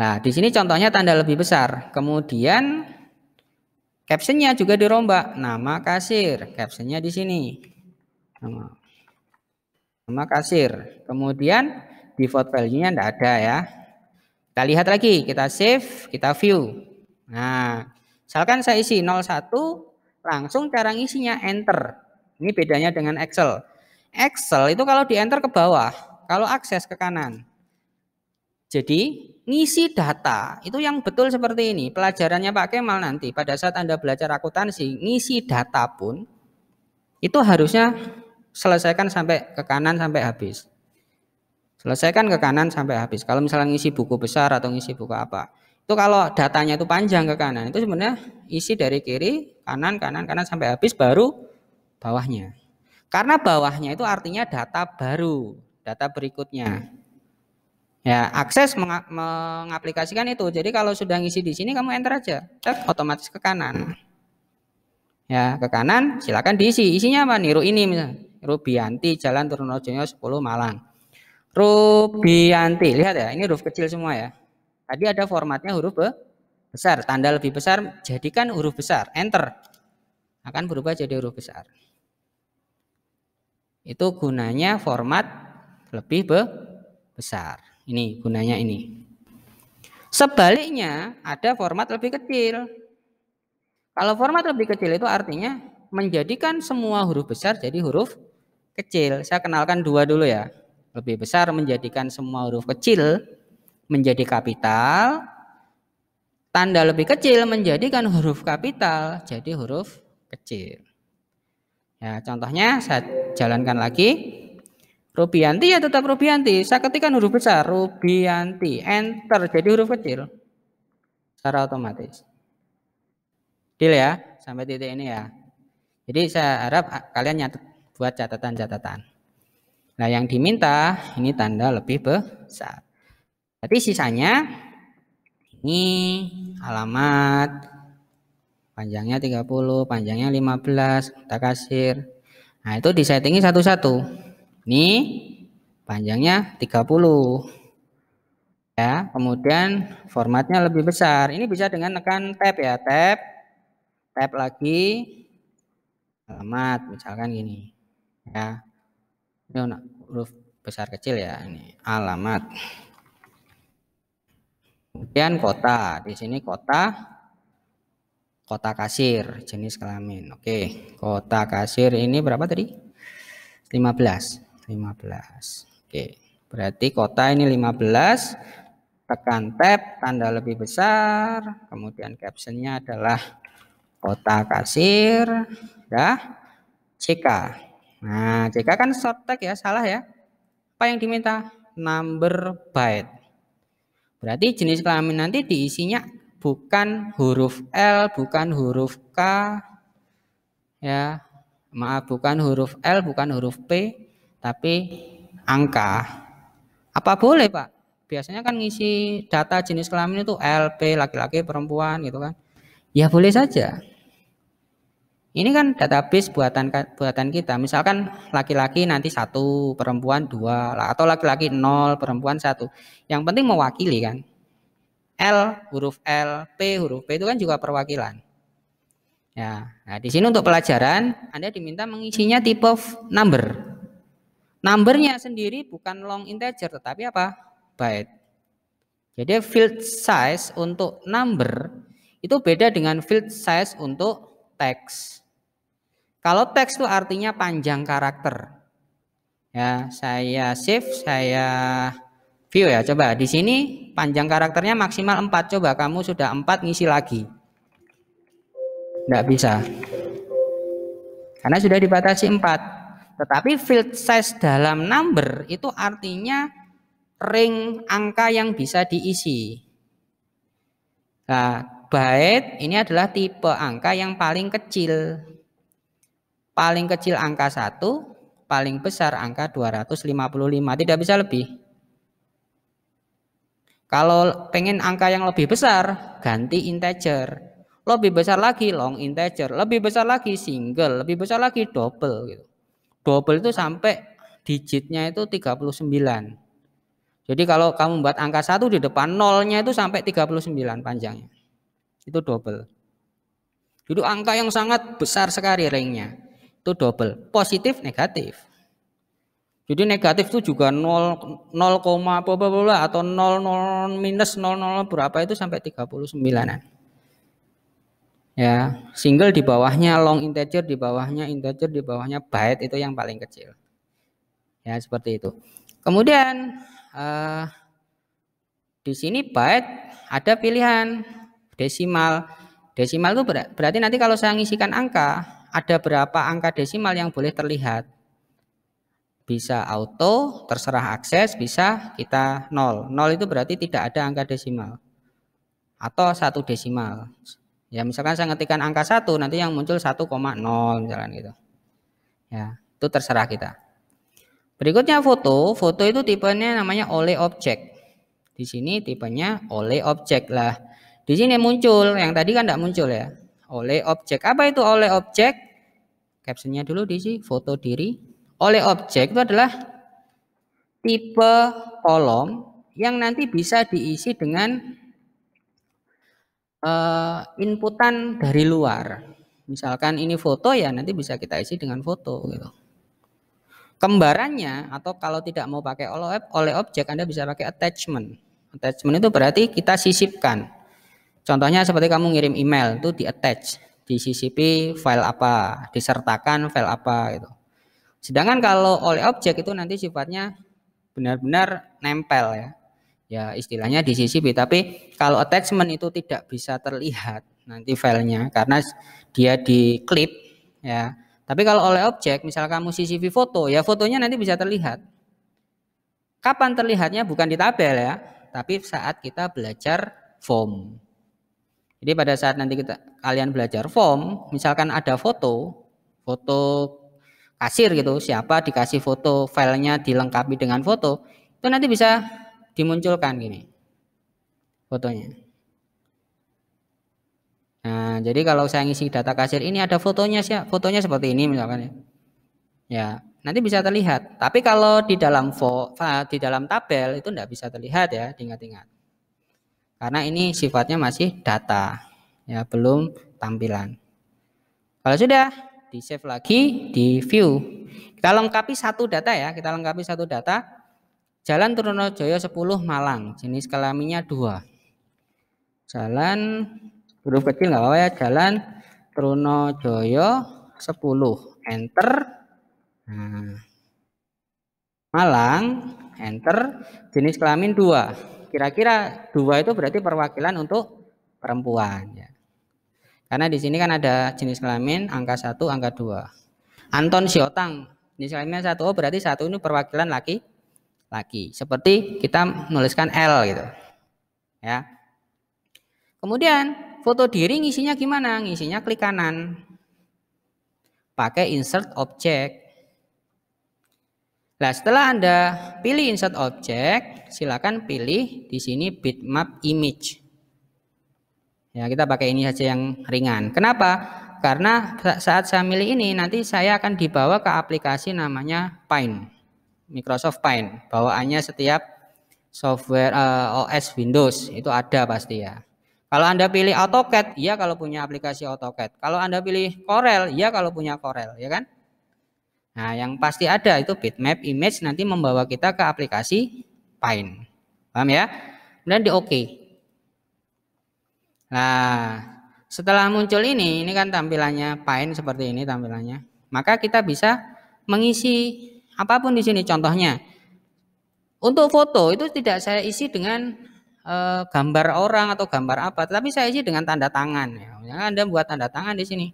nah di sini contohnya tanda lebih besar kemudian captionnya juga dirombak nama kasir captionnya di sini nama, nama kasir kemudian default value-nya tidak ada ya kita lihat lagi kita save kita view nah misalkan saya isi 01 langsung cara isinya enter ini bedanya dengan Excel. Excel itu kalau di enter ke bawah, kalau akses ke kanan. Jadi ngisi data itu yang betul seperti ini. Pelajarannya Pak Kemal nanti pada saat Anda belajar akuntansi, ngisi data pun itu harusnya selesaikan sampai ke kanan sampai habis. Selesaikan ke kanan sampai habis. Kalau misalnya ngisi buku besar atau ngisi buku apa. Itu kalau datanya itu panjang ke kanan, itu sebenarnya isi dari kiri, kanan, kanan, kanan sampai habis baru bawahnya. Karena bawahnya itu artinya data baru, data berikutnya. Ya, akses meng mengaplikasikan itu. Jadi kalau sudah ngisi di sini kamu enter aja, cek otomatis ke kanan. Ya, ke kanan silakan diisi. Isinya apa? Niru ini misalnya. Rubianti Jalan Trunojoyo 10 Malang. Rubianti, lihat ya, ini huruf kecil semua ya. Tadi ada formatnya huruf besar, tanda lebih besar jadikan huruf besar, enter. Akan berubah jadi huruf besar. Itu gunanya format lebih be besar. Ini gunanya ini. Sebaliknya ada format lebih kecil. Kalau format lebih kecil itu artinya menjadikan semua huruf besar jadi huruf kecil. Saya kenalkan dua dulu ya. Lebih besar menjadikan semua huruf kecil menjadi kapital. Tanda lebih kecil menjadikan huruf kapital jadi huruf kecil. Ya, contohnya saya jalankan lagi. Rubianti ya tetap Rubianti. Saya ketikkan huruf besar Rubianti, enter jadi huruf kecil. Secara otomatis. Deal ya, sampai titik ini ya. Jadi saya harap ah, kalian nyatet buat catatan-catatan. Nah, yang diminta ini tanda lebih besar. jadi sisanya ini alamat panjangnya 30, panjangnya 15, kita kasir, Nah, itu disettingi satu-satu. Ini panjangnya 30. Ya, kemudian formatnya lebih besar. Ini bisa dengan tekan tab ya, tab. Tab lagi alamat misalkan gini. Ya. Ini huruf besar kecil ya, ini alamat. Kemudian kota, di sini kota kota kasir jenis kelamin oke kota kasir ini berapa tadi 15 15 oke berarti kota ini 15 tekan tab tanda lebih besar kemudian captionnya adalah kota kasir dah CK nah CK kan short tag ya salah ya apa yang diminta number byte berarti jenis kelamin nanti diisinya bukan huruf L, bukan huruf K, ya maaf bukan huruf L, bukan huruf P, tapi angka. Apa boleh Pak? Biasanya kan ngisi data jenis kelamin itu L, P, laki-laki, perempuan gitu kan. Ya boleh saja. Ini kan database buatan buatan kita. Misalkan laki-laki nanti satu, perempuan dua, atau laki-laki nol, perempuan satu. Yang penting mewakili kan. L, huruf L, P, huruf P itu kan juga perwakilan. Ya, nah di sini untuk pelajaran Anda diminta mengisinya tipe number. Numbernya sendiri bukan long integer tetapi apa? byte. Jadi field size untuk number itu beda dengan field size untuk teks. Kalau teks itu artinya panjang karakter. Ya, saya save, saya view ya coba di sini panjang karakternya maksimal 4 coba kamu sudah 4 ngisi lagi tidak bisa karena sudah dibatasi 4 tetapi field size dalam number itu artinya ring angka yang bisa diisi nah byte ini adalah tipe angka yang paling kecil paling kecil angka 1 paling besar angka 255 tidak bisa lebih kalau pengen angka yang lebih besar, ganti integer. Lebih besar lagi long integer, lebih besar lagi single, lebih besar lagi double gitu. Double itu sampai digitnya itu 39. Jadi kalau kamu buat angka 1 di depan nolnya itu sampai 39 panjangnya. Itu double. Jadi angka yang sangat besar sekali ringnya. Itu double, positif, negatif. Jadi negatif itu juga 0, 0, apa apa atau 0, 0 minus 00 berapa itu sampai 39-an. Ya, single di bawahnya, long integer di bawahnya, integer di bawahnya, byte itu yang paling kecil. Ya, seperti itu. Kemudian eh, di sini byte ada pilihan desimal. Desimal itu berarti nanti kalau saya ngisikan angka, ada berapa angka desimal yang boleh terlihat bisa auto, terserah akses, bisa kita nol. Nol itu berarti tidak ada angka desimal atau satu desimal. Ya misalkan saya ngetikkan angka satu, nanti yang muncul 1,0 misalkan gitu. Ya itu terserah kita. Berikutnya foto. Foto itu tipenya namanya oleh objek. Di sini tipenya oleh objek lah. Di sini muncul, yang tadi kan tidak muncul ya. Oleh objek. Apa itu oleh objek? Captionnya dulu di sini foto diri oleh objek itu adalah tipe kolom yang nanti bisa diisi dengan eh, inputan dari luar. Misalkan ini foto ya nanti bisa kita isi dengan foto gitu. Kembarannya atau kalau tidak mau pakai oleh objek Anda bisa pakai attachment. Attachment itu berarti kita sisipkan. Contohnya seperti kamu ngirim email itu di attach, di CCP file apa, disertakan file apa gitu. Sedangkan kalau oleh objek itu nanti sifatnya benar-benar nempel ya. Ya istilahnya di CCP. Tapi kalau attachment itu tidak bisa terlihat nanti filenya karena dia di clip ya. Tapi kalau oleh objek, misal kamu CCV foto, ya fotonya nanti bisa terlihat. Kapan terlihatnya? Bukan di tabel ya, tapi saat kita belajar form. Jadi pada saat nanti kita kalian belajar form, misalkan ada foto, foto kasir gitu siapa dikasih foto filenya dilengkapi dengan foto itu nanti bisa dimunculkan gini fotonya nah jadi kalau saya ngisi data kasir ini ada fotonya sih fotonya seperti ini misalkan ya ya nanti bisa terlihat tapi kalau di dalam di dalam tabel itu tidak bisa terlihat ya ingat ingat karena ini sifatnya masih data ya belum tampilan kalau sudah di save lagi di view. Kita lengkapi satu data ya, kita lengkapi satu data. Jalan Trunojoyo 10 Malang, jenis kelaminnya dua Jalan huruf kecil nggak apa ya, Jalan Trunojoyo 10. Enter. Hmm. Malang, enter, jenis kelamin dua Kira-kira dua itu berarti perwakilan untuk perempuan ya. Karena di sini kan ada jenis kelamin angka 1, angka 2. Anton Siotang, jenis kelaminnya 1. Oh, berarti satu ini perwakilan laki laki. Seperti kita menuliskan L gitu. Ya. Kemudian foto diri ngisinya gimana? Ngisinya klik kanan. Pakai insert object. Nah, setelah Anda pilih insert object, silakan pilih di sini bitmap image. Ya, kita pakai ini saja yang ringan. Kenapa? Karena saat saya milih ini nanti saya akan dibawa ke aplikasi namanya Paint. Microsoft Paint. Bawaannya setiap software uh, eh, OS Windows itu ada pasti ya. Kalau Anda pilih AutoCAD, ya kalau punya aplikasi AutoCAD. Kalau Anda pilih Corel, ya kalau punya Corel, ya kan? Nah, yang pasti ada itu bitmap image nanti membawa kita ke aplikasi Paint. Paham ya? Kemudian di OK. Nah, setelah muncul ini, ini kan tampilannya Paint seperti ini tampilannya. Maka kita bisa mengisi apapun di sini contohnya. Untuk foto itu tidak saya isi dengan e, gambar orang atau gambar apa, tapi saya isi dengan tanda tangan. Ya, Anda buat tanda tangan di sini.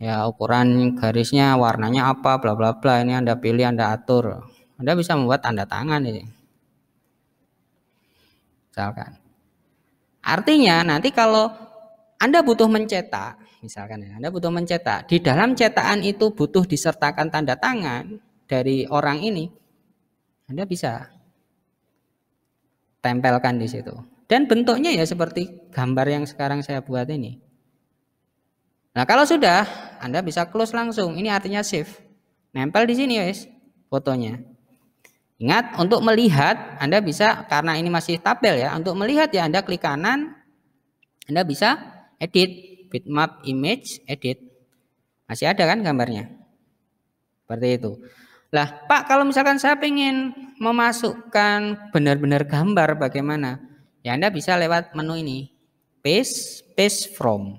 Ya, ukuran garisnya, warnanya apa, bla bla bla. Ini Anda pilih, Anda atur. Anda bisa membuat tanda tangan ini. Misalkan. Artinya nanti kalau Anda butuh mencetak, misalkan ya, Anda butuh mencetak, di dalam cetakan itu butuh disertakan tanda tangan dari orang ini, Anda bisa tempelkan di situ. Dan bentuknya ya seperti gambar yang sekarang saya buat ini. Nah kalau sudah, Anda bisa close langsung. Ini artinya save. Nempel di sini ya, guys fotonya. Ingat untuk melihat Anda bisa karena ini masih tabel ya. Untuk melihat ya Anda klik kanan Anda bisa edit bitmap image edit. Masih ada kan gambarnya? Seperti itu. Lah, Pak, kalau misalkan saya ingin memasukkan benar-benar gambar bagaimana? Ya Anda bisa lewat menu ini. Paste, paste from.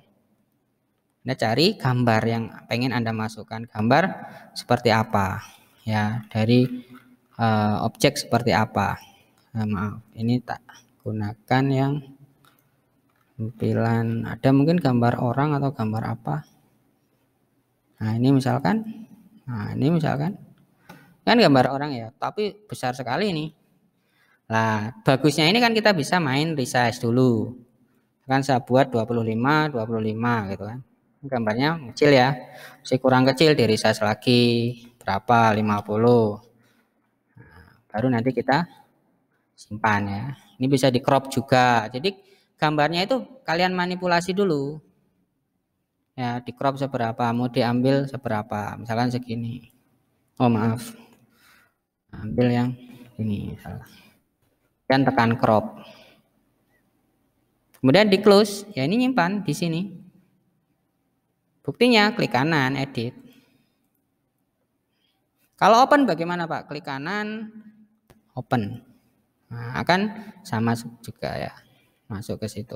Anda cari gambar yang pengen Anda masukkan. Gambar seperti apa? Ya, dari uh, objek seperti apa nah, maaf ini tak gunakan yang tampilan ada mungkin gambar orang atau gambar apa nah ini misalkan nah ini misalkan kan gambar orang ya tapi besar sekali ini lah bagusnya ini kan kita bisa main resize dulu kan saya buat 25 25 gitu kan gambarnya kecil ya masih kurang kecil di resize lagi berapa 50 baru nanti kita simpan ya. Ini bisa di crop juga. Jadi gambarnya itu kalian manipulasi dulu. Ya, di crop seberapa, mau diambil seberapa. Misalkan segini. Oh, maaf. Ambil yang ini salah. Dan tekan crop. Kemudian di close, ya ini nyimpan di sini. Buktinya klik kanan edit. Kalau open bagaimana Pak? Klik kanan, open. Nah, akan sama juga ya. Masuk ke situ.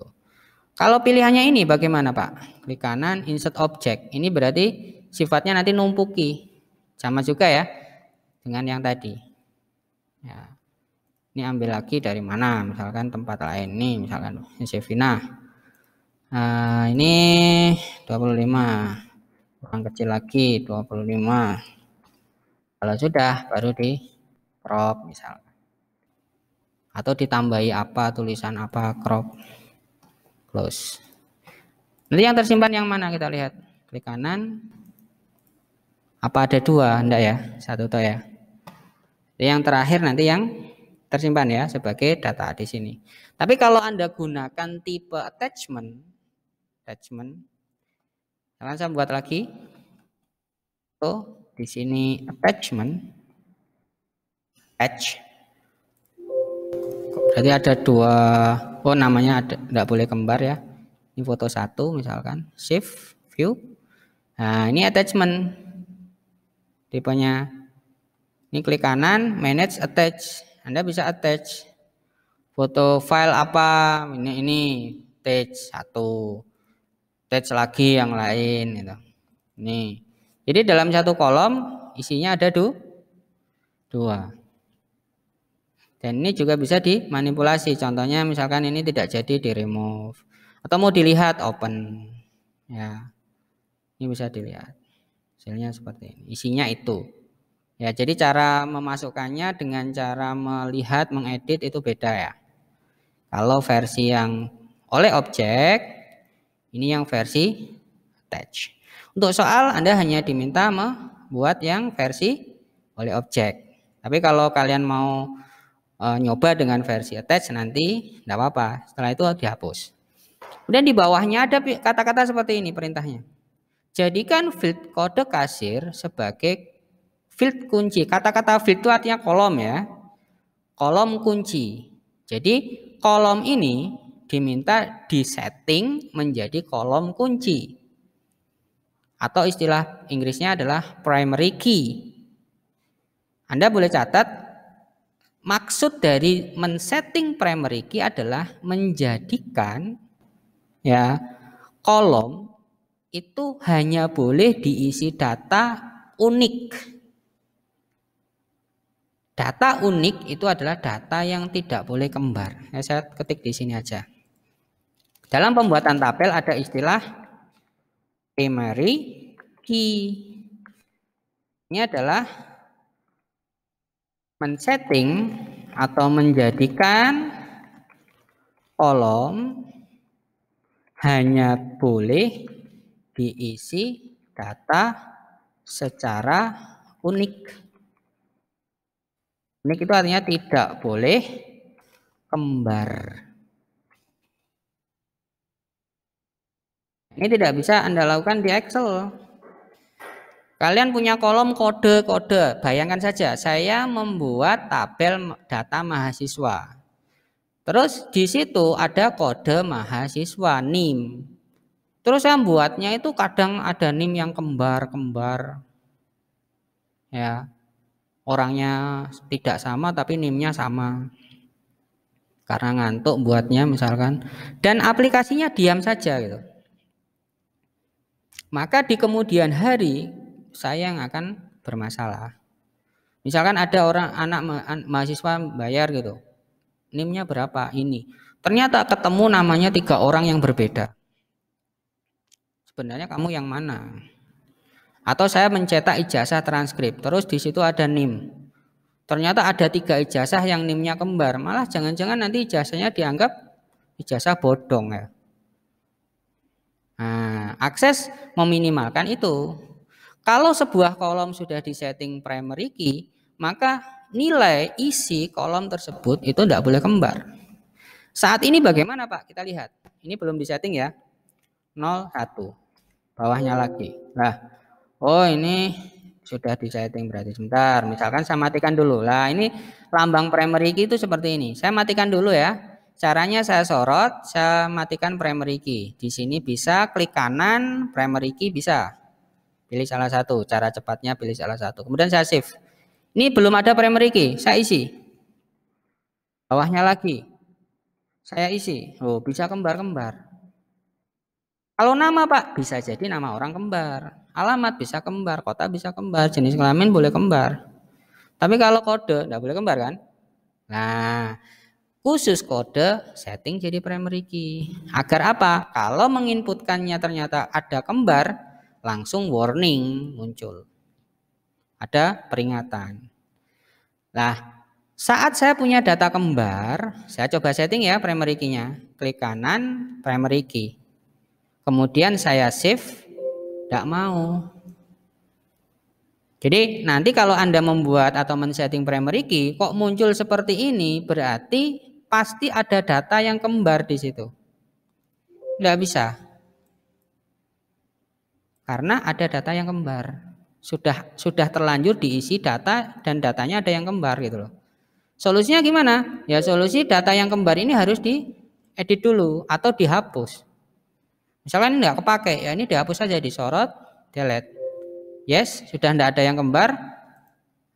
Kalau pilihannya ini bagaimana Pak? Klik kanan insert object. Ini berarti sifatnya nanti numpuki. Sama juga ya dengan yang tadi. Ya. Ini ambil lagi dari mana? Misalkan tempat lain nih, misalkan Sevina. Nah, ini 25. Kurang kecil lagi 25. Kalau sudah baru di crop misalkan atau ditambahi apa tulisan apa crop close nanti yang tersimpan yang mana kita lihat klik kanan apa ada dua enggak ya satu toh ya yang terakhir nanti yang tersimpan ya sebagai data di sini tapi kalau anda gunakan tipe attachment attachment sekarang saya buat lagi oh di sini attachment attach jadi ada dua oh namanya ada tidak boleh kembar ya ini foto satu misalkan shift view nah ini attachment tipenya ini klik kanan manage attach anda bisa attach foto file apa ini ini attach satu attach lagi yang lain gitu ini jadi dalam satu kolom isinya ada dua dan ini juga bisa dimanipulasi. Contohnya misalkan ini tidak jadi di remove atau mau dilihat open. Ya. Ini bisa dilihat. Hasilnya seperti ini. Isinya itu. Ya, jadi cara memasukkannya dengan cara melihat, mengedit itu beda ya. Kalau versi yang oleh objek, ini yang versi attach. Untuk soal Anda hanya diminta membuat yang versi oleh objek. Tapi kalau kalian mau uh, nyoba dengan versi attach nanti tidak apa-apa. Setelah itu dihapus. Kemudian di bawahnya ada kata-kata seperti ini perintahnya. Jadikan field kode kasir sebagai field kunci. Kata-kata field itu artinya kolom ya. Kolom kunci. Jadi kolom ini diminta disetting menjadi kolom kunci. Atau istilah Inggrisnya adalah primary key. Anda boleh catat maksud dari men-setting primary key adalah menjadikan ya kolom itu hanya boleh diisi data unik. Data unik itu adalah data yang tidak boleh kembar. Ya, saya ketik di sini aja. Dalam pembuatan tabel ada istilah primary key. Ini adalah men-setting atau menjadikan kolom hanya boleh diisi data secara unik. Unik itu artinya tidak boleh kembar. Ini tidak bisa Anda lakukan di Excel. Kalian punya kolom kode-kode. Bayangkan saja, saya membuat tabel data mahasiswa. Terus di situ ada kode mahasiswa NIM. Terus saya buatnya itu kadang ada NIM yang kembar-kembar. Ya. Orangnya tidak sama tapi NIM-nya sama. Karena ngantuk buatnya misalkan dan aplikasinya diam saja gitu. Maka di kemudian hari saya yang akan bermasalah. Misalkan ada orang anak ma mahasiswa bayar gitu. NIM-nya berapa? Ini. Ternyata ketemu namanya tiga orang yang berbeda. Sebenarnya kamu yang mana? Atau saya mencetak ijazah transkrip, terus di situ ada NIM. Ternyata ada tiga ijazah yang NIM-nya kembar. Malah jangan-jangan nanti ijazahnya dianggap ijazah bodong ya. Nah, akses meminimalkan itu. Kalau sebuah kolom sudah di setting primary key, maka nilai isi kolom tersebut itu tidak boleh kembar. Saat ini bagaimana Pak? Kita lihat. Ini belum di setting ya. 01. Bawahnya lagi. Nah, oh ini sudah di setting berarti sebentar. Misalkan saya matikan dulu. Nah, ini lambang primary key itu seperti ini. Saya matikan dulu ya. Caranya saya sorot, saya matikan primary key. Di sini bisa klik kanan, primary key bisa. Pilih salah satu. Cara cepatnya pilih salah satu. Kemudian saya save. Ini belum ada primary key. Saya isi. Bawahnya lagi. Saya isi. Oh, bisa kembar-kembar. Kalau nama Pak, bisa jadi nama orang kembar. Alamat bisa kembar, kota bisa kembar, jenis kelamin boleh kembar. Tapi kalau kode, tidak boleh kembar kan? Nah, khusus kode setting jadi primary key. Agar apa? Kalau menginputkannya ternyata ada kembar, langsung warning muncul. Ada peringatan. Nah, saat saya punya data kembar, saya coba setting ya primary key-nya. Klik kanan, primary key. Kemudian saya save, tidak mau. Jadi nanti kalau Anda membuat atau men-setting primary key, kok muncul seperti ini, berarti pasti ada data yang kembar di situ. Tidak bisa. Karena ada data yang kembar. Sudah sudah terlanjur diisi data dan datanya ada yang kembar gitu loh. Solusinya gimana? Ya solusi data yang kembar ini harus di edit dulu atau dihapus. Misalnya ini nggak kepake, ya ini dihapus saja, disorot, delete. Yes, sudah tidak ada yang kembar.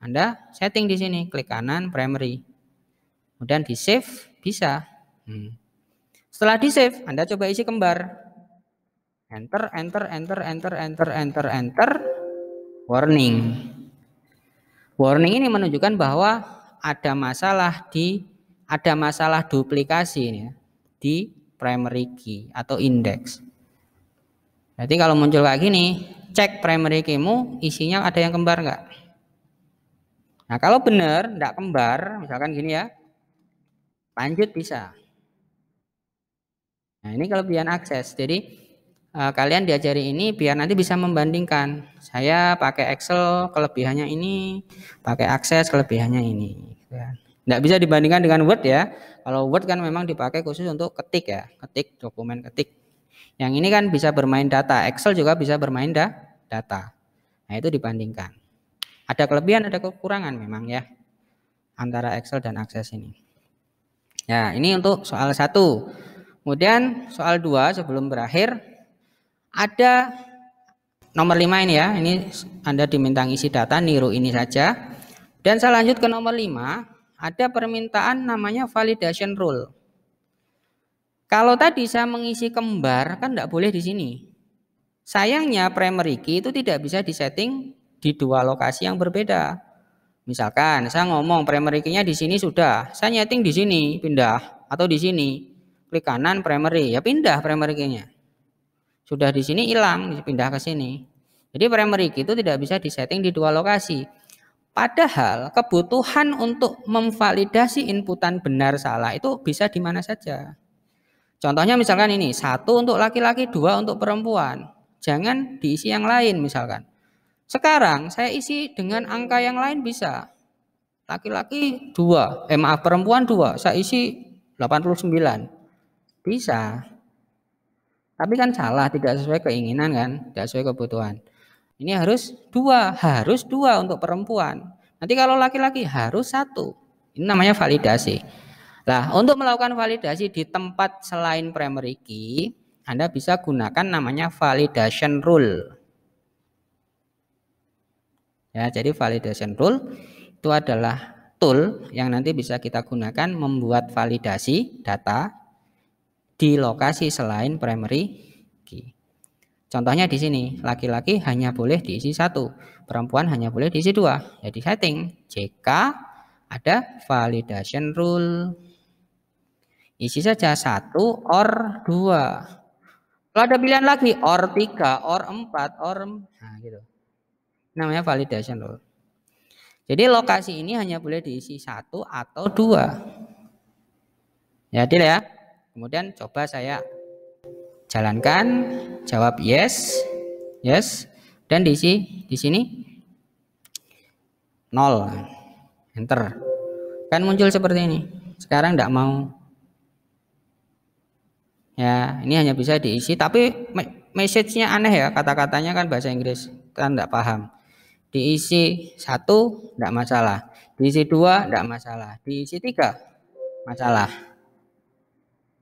Anda setting di sini, klik kanan, primary. Kemudian di save, bisa. Hmm. Setelah di save, Anda coba isi kembar. Enter, enter, enter, enter, enter, enter, enter. Warning. Warning ini menunjukkan bahwa ada masalah di ada masalah duplikasi ini ya, di primary key atau index Jadi kalau muncul kayak gini, cek primary keymu isinya ada yang kembar enggak Nah kalau benar enggak kembar, misalkan gini ya, lanjut bisa. Nah ini kelebihan akses. Jadi Eh, kalian diajari ini biar nanti bisa membandingkan. Saya pakai Excel kelebihannya ini, pakai akses kelebihannya ini. Tidak gitu ya. bisa dibandingkan dengan Word ya. Kalau Word kan memang dipakai khusus untuk ketik ya, ketik dokumen ketik. Yang ini kan bisa bermain data, Excel juga bisa bermain da data. Nah itu dibandingkan. Ada kelebihan, ada kekurangan memang ya antara Excel dan akses ini. Ya ini untuk soal satu. Kemudian soal dua sebelum berakhir ada nomor 5 ini ya, ini Anda diminta isi data, niru ini saja. Dan saya lanjut ke nomor 5, ada permintaan namanya validation rule. Kalau tadi saya mengisi kembar, kan tidak boleh di sini. Sayangnya primary key itu tidak bisa disetting di dua lokasi yang berbeda. Misalkan saya ngomong primary key-nya di sini sudah, saya nyeting di sini, pindah, atau di sini. Klik kanan primary, ya pindah primary key-nya sudah di sini hilang, pindah ke sini. Jadi primary key itu tidak bisa disetting di dua lokasi. Padahal kebutuhan untuk memvalidasi inputan benar salah itu bisa di mana saja. Contohnya misalkan ini, satu untuk laki-laki, dua untuk perempuan. Jangan diisi yang lain misalkan. Sekarang saya isi dengan angka yang lain bisa. Laki-laki dua, eh maaf perempuan dua, saya isi 89. Bisa. Tapi kan salah, tidak sesuai keinginan kan, tidak sesuai kebutuhan. Ini harus dua, harus dua untuk perempuan. Nanti kalau laki-laki harus satu. Ini namanya validasi. Nah, untuk melakukan validasi di tempat selain primary key, Anda bisa gunakan namanya validation rule. Ya, jadi validation rule itu adalah tool yang nanti bisa kita gunakan membuat validasi data di lokasi selain primary key. Contohnya di sini, laki-laki hanya boleh diisi satu, perempuan hanya boleh diisi dua. Jadi setting JK ada validation rule. Isi saja satu or dua. Kalau ada pilihan lagi or tiga, or empat, or nah gitu. Namanya validation rule. Jadi lokasi ini hanya boleh diisi satu atau dua. ya tidak ya. Kemudian coba saya jalankan, jawab yes, yes, dan diisi di sini nol enter. Kan muncul seperti ini. Sekarang tidak mau. Ya, ini hanya bisa diisi, tapi message-nya aneh ya, kata-katanya kan bahasa Inggris, kan tidak paham. Diisi satu, tidak masalah. Diisi dua, tidak masalah. Diisi tiga, masalah.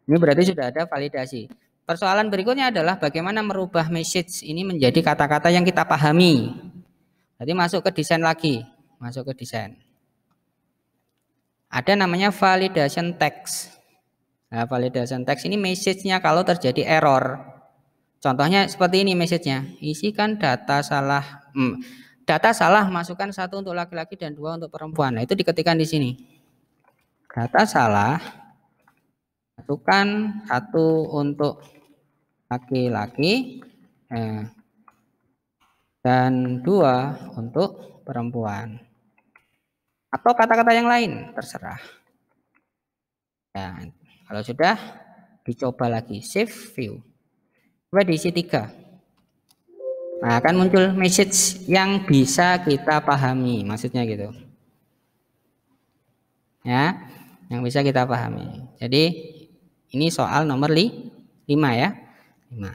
Ini berarti sudah ada validasi. Persoalan berikutnya adalah bagaimana merubah message ini menjadi kata-kata yang kita pahami. Jadi masuk ke desain lagi, masuk ke desain. Ada namanya validation text. Nah, validation text ini message-nya kalau terjadi error. Contohnya seperti ini message-nya. Isikan data salah. Hmm, data salah masukkan satu untuk laki-laki dan dua untuk perempuan. Nah, itu diketikkan di sini. Data salah satukan satu untuk laki-laki eh, dan dua untuk perempuan atau kata-kata yang lain terserah ya kalau sudah dicoba lagi save view coba diisi tiga nah akan muncul message yang bisa kita pahami maksudnya gitu ya yang bisa kita pahami jadi ini soal nomor 5 ya. 5. 1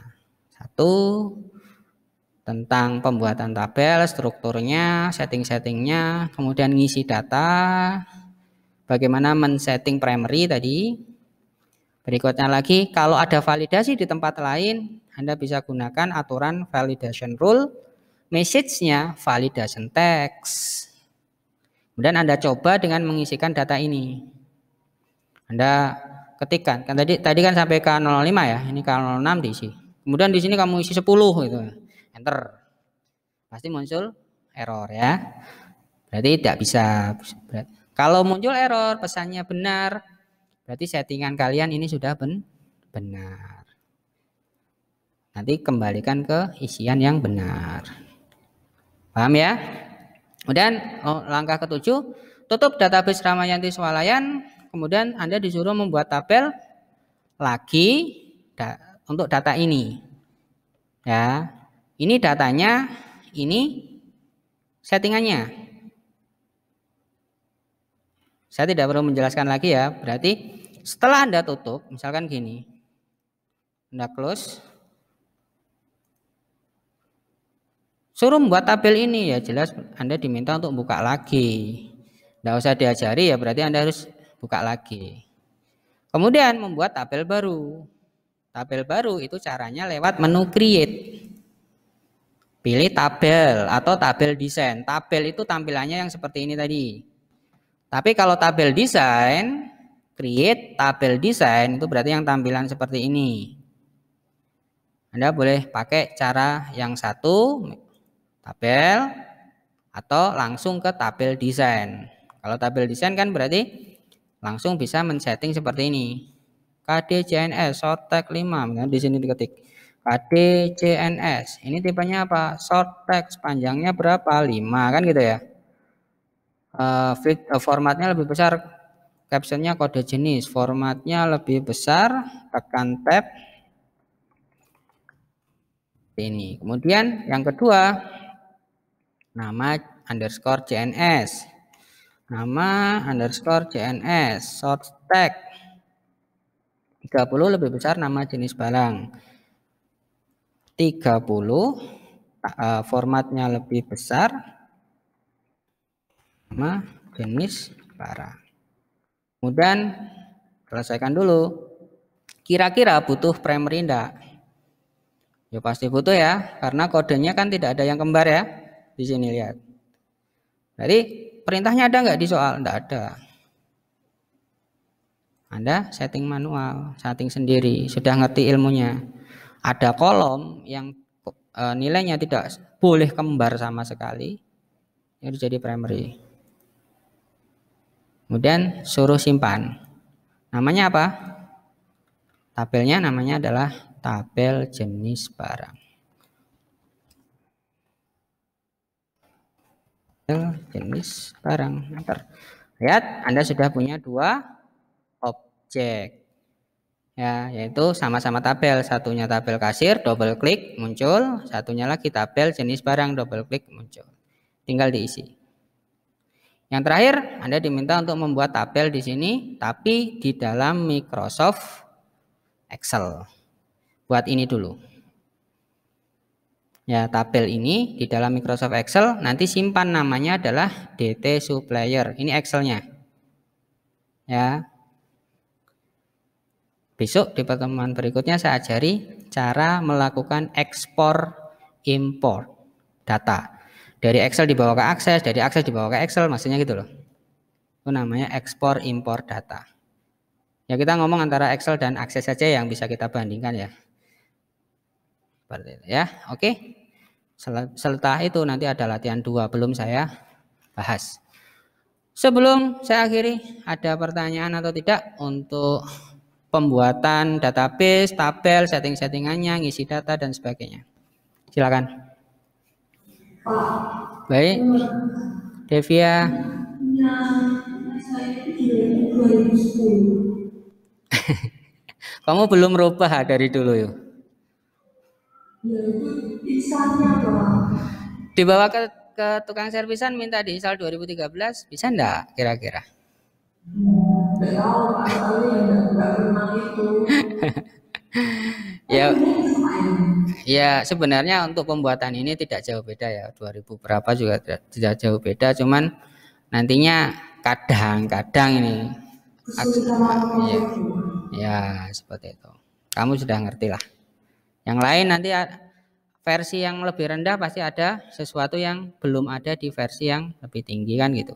tentang pembuatan tabel, strukturnya, setting-settingnya, kemudian ngisi data, bagaimana men-setting primary tadi. Berikutnya lagi, kalau ada validasi di tempat lain, Anda bisa gunakan aturan validation rule, message-nya validation text. Kemudian Anda coba dengan mengisikan data ini. Anda ketikkan. Kan tadi tadi kan sampai ke 05 ya, ini ke 06 diisi. Kemudian di sini kamu isi 10 gitu. Enter. Pasti muncul error ya. Berarti tidak bisa. Kalau muncul error pesannya benar, berarti settingan kalian ini sudah ben benar. Nanti kembalikan ke isian yang benar. Paham ya? Kemudian oh, langkah ketujuh, tutup database Ramayanti Swalayan Kemudian Anda disuruh membuat tabel lagi da untuk data ini. Ya. Ini datanya, ini settingannya. Saya tidak perlu menjelaskan lagi ya. Berarti setelah Anda tutup, misalkan gini. Anda close. Suruh membuat tabel ini ya jelas Anda diminta untuk buka lagi. Tidak usah diajari ya berarti Anda harus buka lagi. Kemudian membuat tabel baru. Tabel baru itu caranya lewat menu create. Pilih tabel atau tabel desain. Tabel itu tampilannya yang seperti ini tadi. Tapi kalau tabel desain, create tabel desain itu berarti yang tampilan seperti ini. Anda boleh pakai cara yang satu, tabel, atau langsung ke tabel desain. Kalau tabel desain kan berarti langsung bisa men-setting seperti ini. KDCNS tag 5 di sini diketik. KDCNS. Ini tipenya apa? Short tag, panjangnya berapa? 5 kan gitu ya. uh, formatnya lebih besar. Captionnya kode jenis. Formatnya lebih besar. Tekan tab. Ini. Kemudian yang kedua nama underscore CNS nama underscore CNS short tag 30 lebih besar nama jenis barang 30 eh, formatnya lebih besar nama jenis barang kemudian selesaikan dulu kira-kira butuh primer indah ya pasti butuh ya karena kodenya kan tidak ada yang kembar ya di sini lihat jadi perintahnya ada nggak di soal? Nggak ada. Anda setting manual, setting sendiri, sudah ngerti ilmunya. Ada kolom yang eh, nilainya tidak boleh kembar sama sekali, itu jadi primary. Kemudian suruh simpan. Namanya apa? Tabelnya namanya adalah tabel jenis barang. Gitu. jenis barang. Ntar. Lihat, Anda sudah punya dua objek. Ya, yaitu sama-sama tabel. Satunya tabel kasir, double klik muncul, satunya lagi tabel jenis barang, double klik muncul. Tinggal diisi. Yang terakhir, Anda diminta untuk membuat tabel di sini, tapi di dalam Microsoft Excel. Buat ini dulu. Ya, tabel ini di dalam Microsoft Excel nanti simpan namanya adalah DT supplier. Ini Excelnya. Ya. Besok di pertemuan berikutnya saya ajari cara melakukan ekspor import data. Dari Excel dibawa ke akses, dari akses dibawa ke Excel, maksudnya gitu loh. Itu namanya ekspor import data. Ya kita ngomong antara Excel dan akses saja yang bisa kita bandingkan ya. Seperti itu ya. Oke. Setelah itu nanti ada latihan dua belum saya bahas. Sebelum saya akhiri, ada pertanyaan atau tidak untuk pembuatan database, tabel, setting-settingannya, ngisi data dan sebagainya. Silakan. Baik. Devia. Kamu belum merubah dari dulu yuk dibawa ke ke tukang servisan minta diinstal 2013 bisa enggak kira-kira ya ya sebenarnya untuk pembuatan ini tidak jauh beda ya 2000 berapa juga tidak, jauh beda cuman nantinya kadang-kadang ini ya, ya seperti itu kamu sudah ngerti lah yang lain nanti versi yang lebih rendah pasti ada sesuatu yang belum ada di versi yang lebih tinggi kan gitu.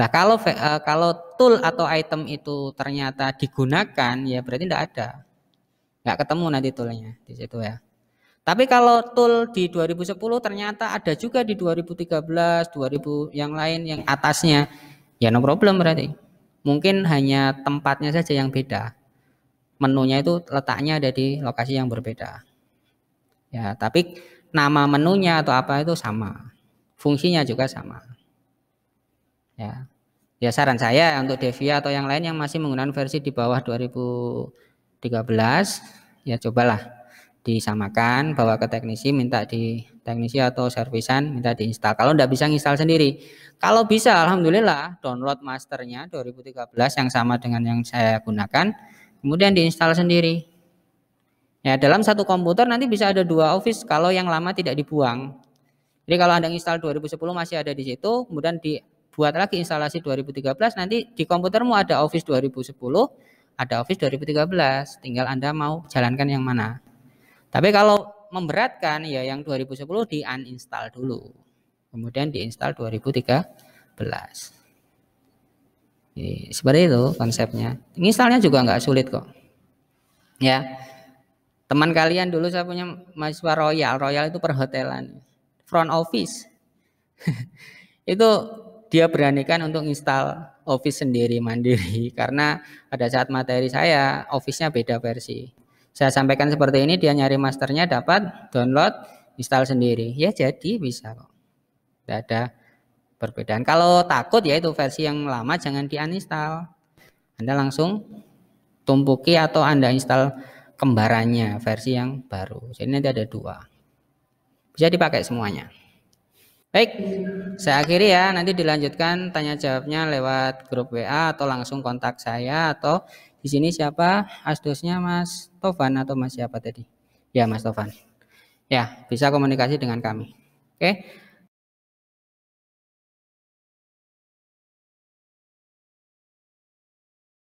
Nah kalau e, kalau tool atau item itu ternyata digunakan ya berarti tidak ada, nggak ketemu nanti toolnya di situ ya. Tapi kalau tool di 2010 ternyata ada juga di 2013, 2000 yang lain yang atasnya ya no problem berarti. Mungkin hanya tempatnya saja yang beda menunya itu letaknya ada di lokasi yang berbeda. Ya, tapi nama menunya atau apa itu sama. Fungsinya juga sama. Ya. Ya saran saya untuk Devia atau yang lain yang masih menggunakan versi di bawah 2013 ya cobalah disamakan bawa ke teknisi minta di teknisi atau servisan minta diinstal kalau tidak bisa install sendiri kalau bisa alhamdulillah download masternya 2013 yang sama dengan yang saya gunakan kemudian diinstal sendiri. Ya, dalam satu komputer nanti bisa ada dua Office kalau yang lama tidak dibuang. Jadi kalau Anda install 2010 masih ada di situ, kemudian dibuat lagi instalasi 2013, nanti di komputermu ada Office 2010, ada Office 2013, tinggal Anda mau jalankan yang mana. Tapi kalau memberatkan ya yang 2010 di uninstall dulu. Kemudian diinstal 2013. Jadi seperti itu konsepnya. Installnya juga nggak sulit kok. Ya. Teman kalian dulu saya punya mahasiswa Royal. Royal itu perhotelan. Front office. itu dia beranikan untuk install office sendiri mandiri karena pada saat materi saya office-nya beda versi. Saya sampaikan seperti ini dia nyari masternya dapat download install sendiri. Ya jadi bisa kok. Tidak ada perbedaan. Kalau takut ya itu versi yang lama jangan diinstal. Anda langsung tumpuki atau Anda install kembarannya versi yang baru. Jadi nanti ada dua. Bisa dipakai semuanya. Baik, saya akhiri ya. Nanti dilanjutkan tanya jawabnya lewat grup WA atau langsung kontak saya atau di sini siapa asdosnya Mas Tovan atau Mas siapa tadi? Ya Mas Tovan. Ya, bisa komunikasi dengan kami. Oke. Okay.